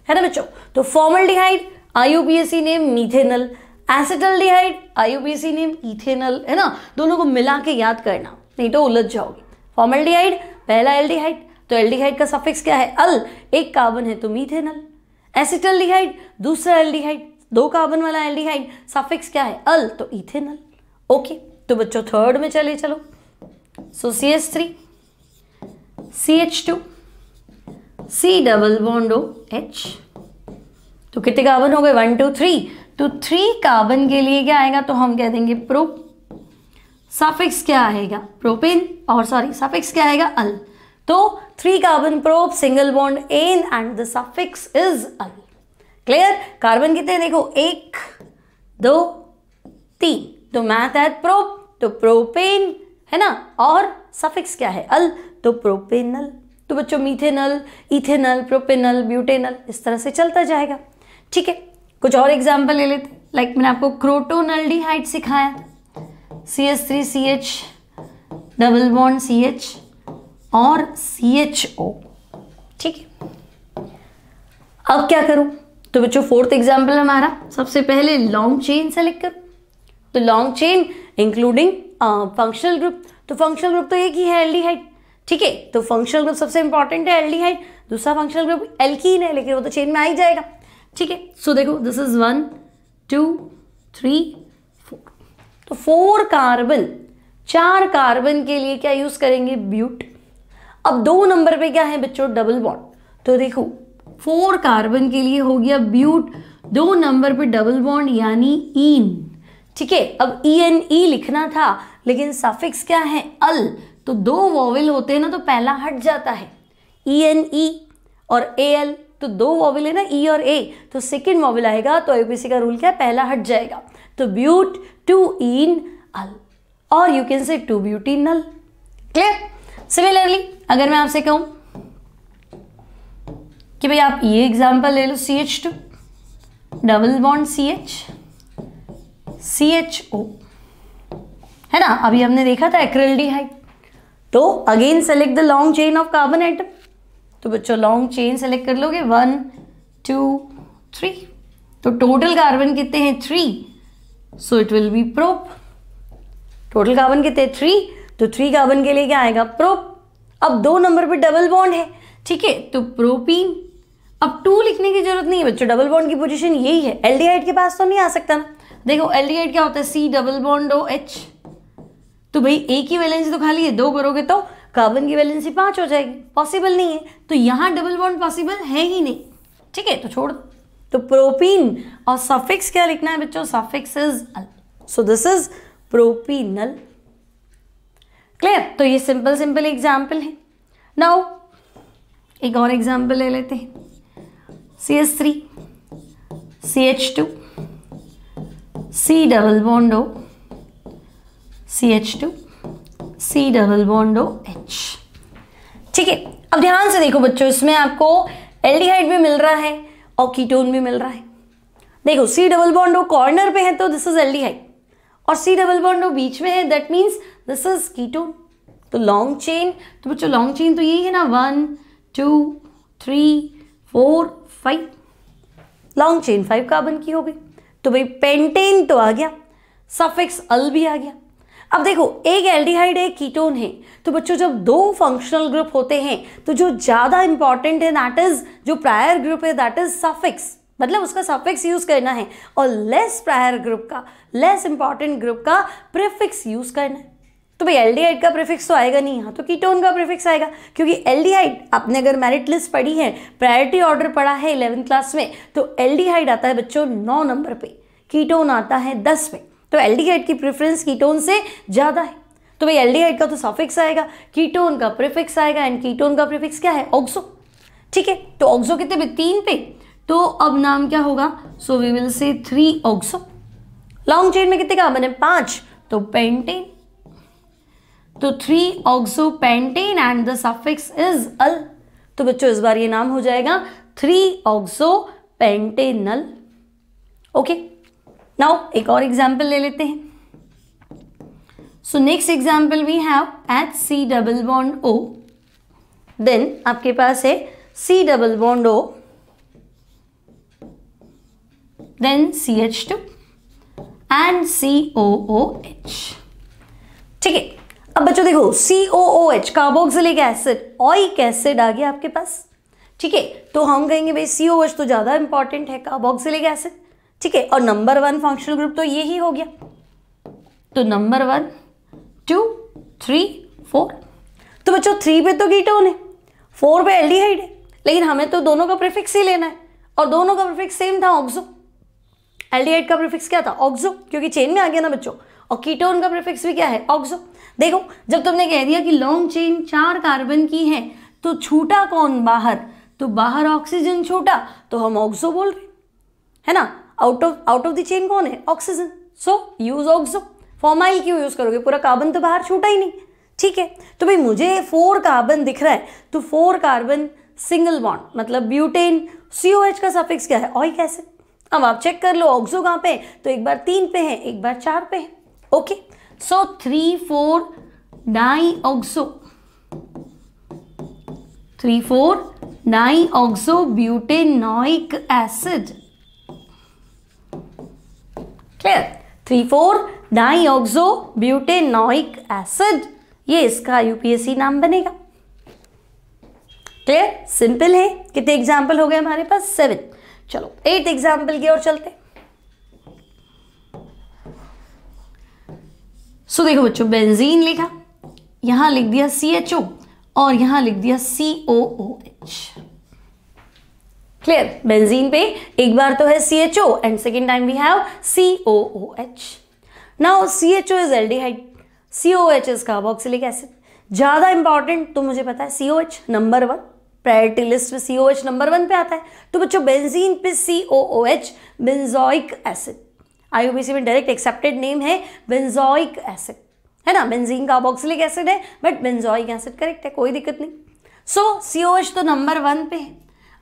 है ना बच्चों तो formaldehyde I name methanal acetaldehyde IUPAC name ethanal है ना दोनों को मिला के याद करना नहीं तो उलझ जाओगे फॉर्मल्डिहाइड पहला एल्डिहाइड तो एल्डिहाइड का सफिक्स क्या है अल एक कार्बन है तो मीथेनल एसिटल्डिहाइड दूसरा एल्डिहाइड दो कार्बन वाला एल्डिहाइड सफिक्स क्या है अल तो इथेनल ओके तो बच्चों थर्ड में चले चलो so C H three C H two C double bond O H तो कितने कार्बन हो गए वन टू थ्री तो थ्री कार्बन के लिए क्या आएगा तो हम कह देंगे प्रो सफिक्स क्या आएगा प्रोपिन और सॉरी सफिक्स क्या आएगा अल तो three carbon prop single bond ane and the suffix is al clear carbon कितने देखो एक दो तीन तो मैथ है प्रोप तो प्रोपेन है ना और सफिक्स क्या है अल तो प्रोपेनल तो बच्चों मीथेनल इथेनल प्रोपेनल ब्यूटेनल इस तरह से चलता जाएगा ठीक है कुछ और एग्जाम्पल ले लेते लाइक मैंने आपको क्रोटोनल्डिहाइड सिखाया C H three C H double bond C H और सी एच ओ ठीक है अब क्या करूं तो बच्चों फोर्थ एग्जाम्पल हमारा सबसे पहले लॉन्ग चेन सेलेक्ट कर तो long chain including functional group तो फंक्शनल ग्रुप तो एक ही है एल्डिहाइड ठीक है तो फंक्शनल ग्रुप सबसे इंपॉर्टेंट है एल्डिहाइड दूसरा फंक्शनल ग्रुप एल्कीन है लेकिन वो तो चेन में आ ही जाएगा ठीक है सो देखो this is one two three four तो फोर कार्बन चार कार्बन के लिए क्या यूज करेंगे ब्यूट अब दो नंबर पे क्या है बच्चों डबल बॉन्ड तो देखो फोर कार्बन के लिए हो गया ब्यूट दो नंबर पे डबल बॉन्ड यानी ईन ठीक है अब ई एन ई लिखना था लेकिन सफिक्स क्या है अल तो दो वॉवल होते हैं ना तो पहला हट जाता है ई एन ई और ए एल तो दो वॉवल है ना ई e और ए तो सेकेंड वॉवल आएगा तो यूपीसी का रूल क्या है पहला हट जाएगा तो ब्यूट टू इन अल और you can say two but en al clear similarly अगर मैं आपसे कहूं कि भाई आप ये एग्जाम्पल ले लो C H two double bond C H C H O है ना अभी हमने देखा था एक्रिल तो again select the long chain of carbon atom तो बच्चों लॉन्ग चेन सेलेक्ट कर लोगे वन टू थ्री तो टोटल कार्बन कितने हैं three so it will be prop total carbon कितने थ्री तो थ्री कार्बन के लिए क्या आएगा प्रोप अब दो नंबर पर डबल बॉन्ड है ठीक है तो प्रोपीन अब टू लिखने की जरूरत नहीं है बच्चों डबल बॉन्ड की पोजीशन यही है एल के पास तो नहीं आ सकता ना देखो एल क्या होता है C double bond O H तो भाई एक ही वैलेंसी तो खाली है दो करोगे तो कार्बन की वैलेंसी पाँच हो जाएगी पॉसिबल नहीं है तो यहाँ डबल बॉन्ड पॉसिबल है ही नहीं ठीक है तो छोड़ तो प्रोपीन और सफिक्स क्या लिखना है बच्चों suffix is so this is propenal clear तो ये सिंपल सिंपल एग्जाम्पल है नाउ एक और एग्जाम्पल ले लेते हैं C S three C H two C double bond O C H two C double bond O H ठीक है अब ध्यान से देखो बच्चों इसमें आपको एल्डिहाइड भी मिल रहा है और कीटोन भी मिल रहा है देखो सी डबल बॉन्डो कॉर्नर पे है तो दिस इज एल्डिहाइड और सी डबल बॉन्डो बीच में है that means this is ketone तो लॉन्ग चेन तो बच्चों लॉन्ग चेन तो यही है ना one two three four five long chain five carbon की हो गई तो भाई पेंटेन तो आ गया सफिक्स अल भी आ गया अब देखो एक एल्डिहाइड एक कीटोन है तो बच्चों जब दो फंक्शनल ग्रुप होते हैं तो जो ज़्यादा इंपॉर्टेंट है दैट इज जो प्रायर ग्रुप है दैट इज सफिक्स मतलब उसका सफिक्स यूज़ करना है और लेस प्रायर ग्रुप का लेस इंपॉर्टेंट ग्रुप का प्रिफिक्स यूज़ करना है तो भाई एल्डिहाइड का प्रीफिक्स तो आएगा नहीं यहाँ तो कीटोन का प्रीफिक्स आएगा क्योंकि एल्डिहाइड आपने अगर मेरिट लिस्ट पढ़ी है प्रायोरिटी ऑर्डर पढ़ा है इलेवेंथ क्लास में तो एल्डिहाइड आता है बच्चों नौ नंबर पे कीटोन आता है दस में तो एल्डिहाइड की प्रेफरेंस कीटोन से ज़्यादा है तो भाई एल्डिहाइड का तो सफिक्स आएगा कीटोन का प्रिफिक्स आएगा एंड कीटोन का प्रिफिक्स क्या है ऑक्सो ठीक है तो ऑक्सो कितने पे तीन पे तो अब नाम क्या होगा so we will say three oxo long chain में कितने कहा मैंने पांच तो पेंटेन तो three oxo pentane and the suffix is al तो बच्चों इस बार ये नाम हो जाएगा three oxo pentanal okay okay? Now एक और एग्जाम्पल ले लेते हैं so next example we have H C double bond O then आपके पास है C double bond O then C H to and C O O H ठीक है अब बच्चों देखो C O O H carboxylic acid oic acid आ गया आपके पास ठीक है तो हम कहेंगे भाई सी ओ एच तो ज़्यादा इंपॉर्टेंट है कार्बोक्सिलिक एसिड ठीक है और नंबर वन फंक्शनल ग्रुप तो ये ही हो गया तो number one two three four तो बच्चों थ्री पे तो कीटोन है फोर पे एल्डिहाइड है लेकिन हमें तो दोनों का प्रीफिक्स ही लेना है और दोनों का प्रीफिक्स सेम था ऑक्सो एल्डिहाइड का प्रीफिक्स क्या था ऑक्सो क्योंकि चेन में आ गया ना बच्चों और कीटोन का प्रीफिक्स भी क्या है ऑक्सो देखो जब तुमने कह दिया कि लॉन्ग चेन चार कार्बन की है तो छूटा कौन बाहर तो बाहर ऑक्सीजन छूटा तो हम ऑक्सो बोल रहे है ना out of out of the chain कौन है oxygen so use oxo formyl क्यों यूज करोगे पूरा कार्बन तो बाहर छूटा ही नहीं ठीक है तो भाई मुझे फोर कार्बन दिख रहा है तो फोर कार्बन सिंगल बॉन्ड मतलब ब्यूटेन सी का सफिक्स क्या है और कैसे अब आप चेक कर लो ऑक्सो कहाँ पे है तो एक बार तीन पे है एक बार चार पे है okay so three four di oxo three four di oxo butanoic acid clear three four bute butanoic acid ये इसका यूपीएससी नाम बनेगा क्लियर सिंपल है कितने एग्जाम्पल हो गए हमारे पास सेवन चलो एट एग्जाम्पल की ओर चलते सो देखो बच्चों बेंजीन लिखा यहां लिख दिया सी एच ओ और यहां लिख दिया C O O H clear benzene पे एक बार तो है C H O and second time we have C O O H now C H O is aldehyde C O H is carboxylic acid ज़्यादा important तो मुझे पता है C O H number one priority list में C O H number one पे आता है तो बच्चों बेंजीन पे C O O H benzoic acid C में डायरेक्ट एक्सेप्टेड नेम है बेंजोइक एसिड है ना बेंजीन कार्बोक्सिलिक एसिड है बट बेंजोइक एसिड करेक्ट है कोई दिक्कत नहीं सो सी ओ एच तो नंबर वन पे है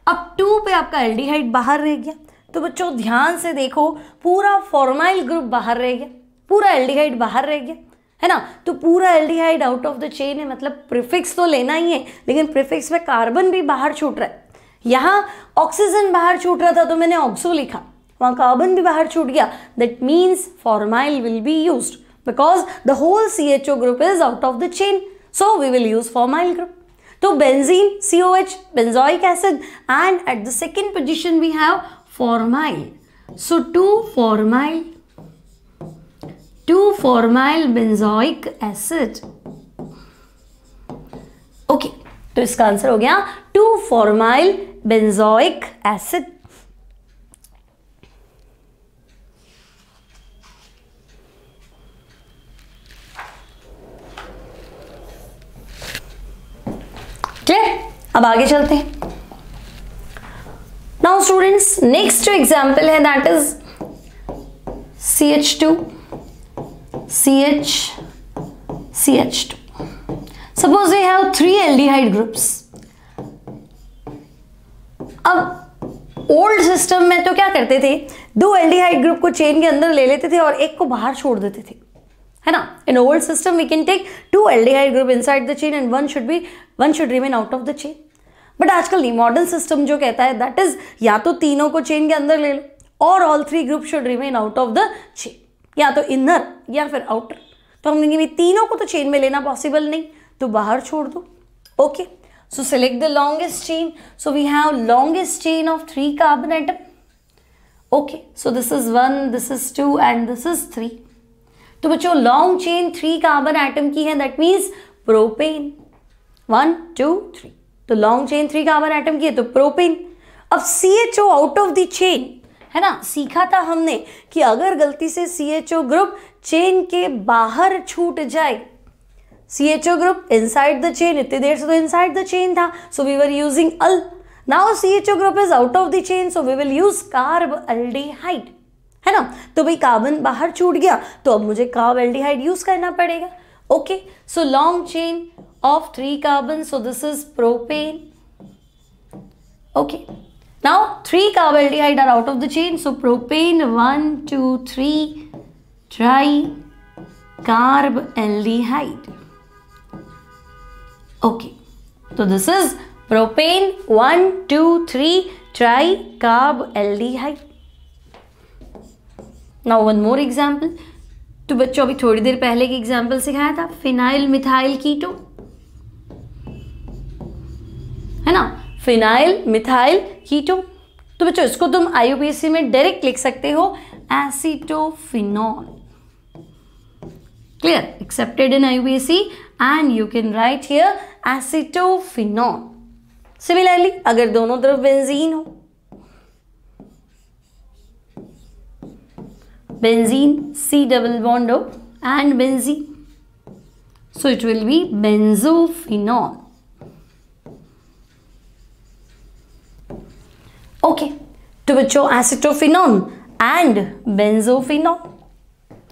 अब टू पे आपका एल्डिहाइड बाहर रह गया तो बच्चों ध्यान से देखो पूरा फॉर्माइल ग्रुप बाहर रह गया पूरा एल्डिहाइड बाहर रह गया है ना तो पूरा aldehyde out of the chain है मतलब प्रिफिक्स तो लेना ही है लेकिन प्रिफिक्स में कार्बन भी बाहर छूट रहा है यहाँ ऑक्सीजन बाहर छूट रहा था तो मैंने ऑक्सो लिखा वहाँ कार्बन भी बाहर छूट गया that means formyl will be use because the whole C H O group is out of the chain so we will use formyl group तो benzene C O H benzoic acid and at the second position we have formyl so two formyl two formyl benzoic acid okay तो इसका answer हो गया two formyl benzoic acid clear अब आगे चलते हैं now students next जो example है that is C H two C H C H two suppose they have three aldehyde groups अब ओल्ड सिस्टम में तो क्या करते थे दो एल डी हाइड ग्रुप को चेन के अंदर ले लेते थे और एक को बाहर छोड़ देते थे है ना in system we can take two aldehyde group inside the chain and one should be one should remain out of the chain but आजकल नहीं मॉडर्न सिस्टम जो कहता है दैट इज या तो तीनों को चेन के अंदर ले लो और all three group should remain out of the chain या तो इनर या फिर आउटर तो हम देखेंगे तीनों को तो चेन में लेना पॉसिबल नहीं तो बाहर छोड़ दो okay so select the longest chain so we have longest chain of three carbon atom okay so this is one this is two and this is three तो बच्चों long chain three carbon atom की है that means propane one two three तो long chain three carbon atom की है तो propane अब C H O out of the chain है ना सीखा था हमने कि अगर गलती से C H O group chain के बाहर छूट जाए C H O group inside the chain इतनी देर से तो इन साइड द चेन था so we were using al now C H O group is out of the chain so we will use carbaldehyde है ना तो भाई carbon बाहर छूट गया तो अब मुझे एल्डिहाइड यूज करना पड़ेगा okay so long chain of three carbon so this is propane okay now three aldehyde are out of the chain so propane one two three tricarbaldehyde okay तो this is propane one two three tricarbaldehyde now one more example तो बच्चों अभी थोड़ी देर पहले की example सिखाया था phenyl methyl कीटो है ना फिनाइल मिथाइल कीटो तो बच्चों इसको तुम आईयूपीएससी में डायरेक्ट लिख सकते हो acetophenone clear accepted in IUPAC and you can write here acetophenone similarly अगर दोनों तरफ बेंजीन हो benzene C double bond O and benzene. So it will be benzophenol. Okay, तो बच्चों एसिटोफिनॉन एंड बेंजोफिनॉन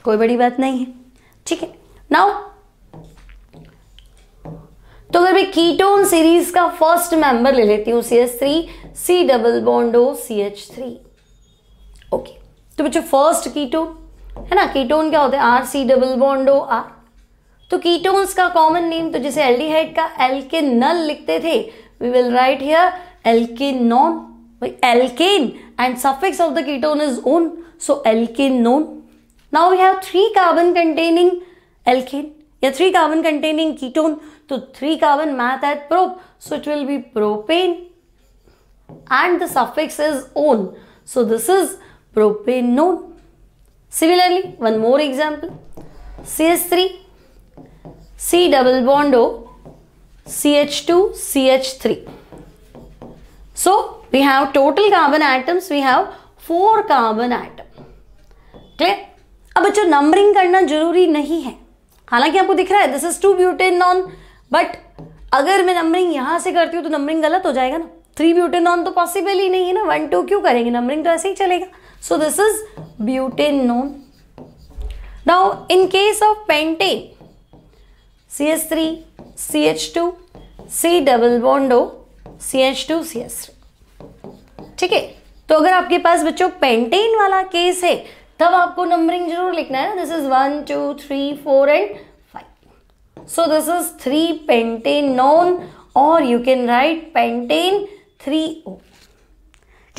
कोई बड़ी बात नहीं है ठीक है नाउ तो अगर मैं कीटोन सीरीज का फर्स्ट मेंबर ले लेती हूँ C H three C double bond O C H three okay तो बच्चों फर्स्ट कीटोन है ना कीटोन क्या होते हैं R C double bond O R तो कीटोन्स का कॉमन नेम तो जैसे एल्डिहाइड का एल्केनल लिखते थे we will write here alkanone alkane and suffix of the ketone is on so alkanone now we have three carbon containing alkane या three carbon containing ketone तो three carbon meth eth prop so it will be propane and the suffix is one so this is C Similarly, one more example. Bond O C double bond O, H three So, we have total carbon atoms, we have four carbon atom clear अब बच्चों numbering करना जरूरी नहीं है हालांकि आपको दिख रहा है this is two butanone but अगर मैं नंबरिंग यहां से करती हूँ तो नंबरिंग गलत हो जाएगा ना थ्री ब्यूटेन नॉन तो पॉसिबल ही नहीं है ना वन टू क्यों करेंगे नंबरिंग तो ऐसे ही चलेगा so this is butane no now in case of pentane ch3 ch2 c double bond o C H two C S ठीक है तो अगर आपके पास बच्चों पेंटेन वाला केस है तब आपको नंबरिंग जरूर लिखना है this is one two three four and five so this is three pentanone और you can write pentane three O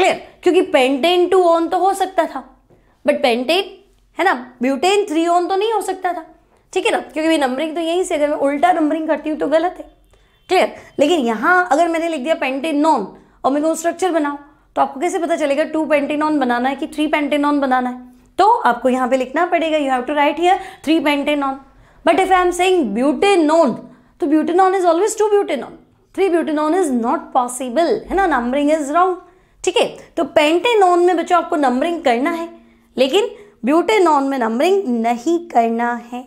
clear क्योंकि पेंटेन टू ऑन तो हो सकता था बट पेंटेन है ना ब्यूटेन थ्री ऑन तो नहीं हो सकता था ठीक है ना क्योंकि नंबरिंग तो यहीं से अगर मैं उल्टा नंबरिंग करती हूँ तो गलत है क्लियर लेकिन यहाँ अगर मैंने लिख दिया पेंटेन नॉन और मेरे को स्ट्रक्चर बनाओ तो आपको कैसे पता चलेगा टू पेंटेनॉन बनाना है कि थ्री पेंटेनॉन बनाना है तो आपको यहाँ पे लिखना पड़ेगा you have to write here three pentanone but if I am saying none तो butanone is always two butanone three butanone is not possible है ना नंबरिंग इज रॉन्ग ठीक है तो पेंटेनॉन में बच्चों आपको नंबरिंग करना है लेकिन ब्यूटेनॉन में नंबरिंग नहीं करना है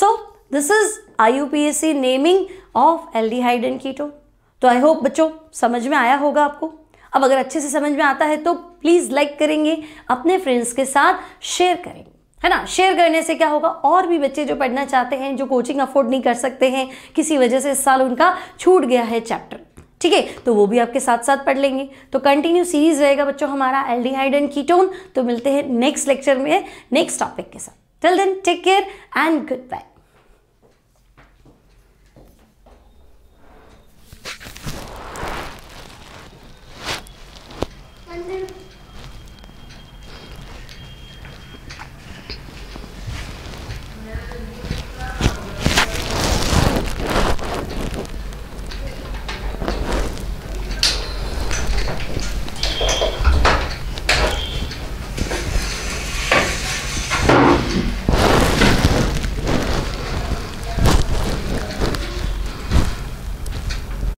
so this is I U P S C naming of aldehyde and keto तो आई होप बच्चों समझ में आया होगा आपको अब अगर अच्छे से समझ में आता है तो प्लीज़ लाइक करेंगे अपने फ्रेंड्स के साथ शेयर करेंगे है ना शेयर करने से क्या होगा और भी बच्चे जो पढ़ना चाहते हैं जो कोचिंग अफोर्ड नहीं कर सकते हैं किसी वजह से इस साल उनका छूट गया है चैप्टर ठीक है तो वो भी आपके साथ साथ पढ़ लेंगे तो कंटिन्यू सीरीज रहेगा बच्चों हमारा एल्डिहाइड एंड कीटोन तो मिलते हैं नेक्स्ट लेक्चर में नेक्स्ट टॉपिक के साथ till then take care and good bye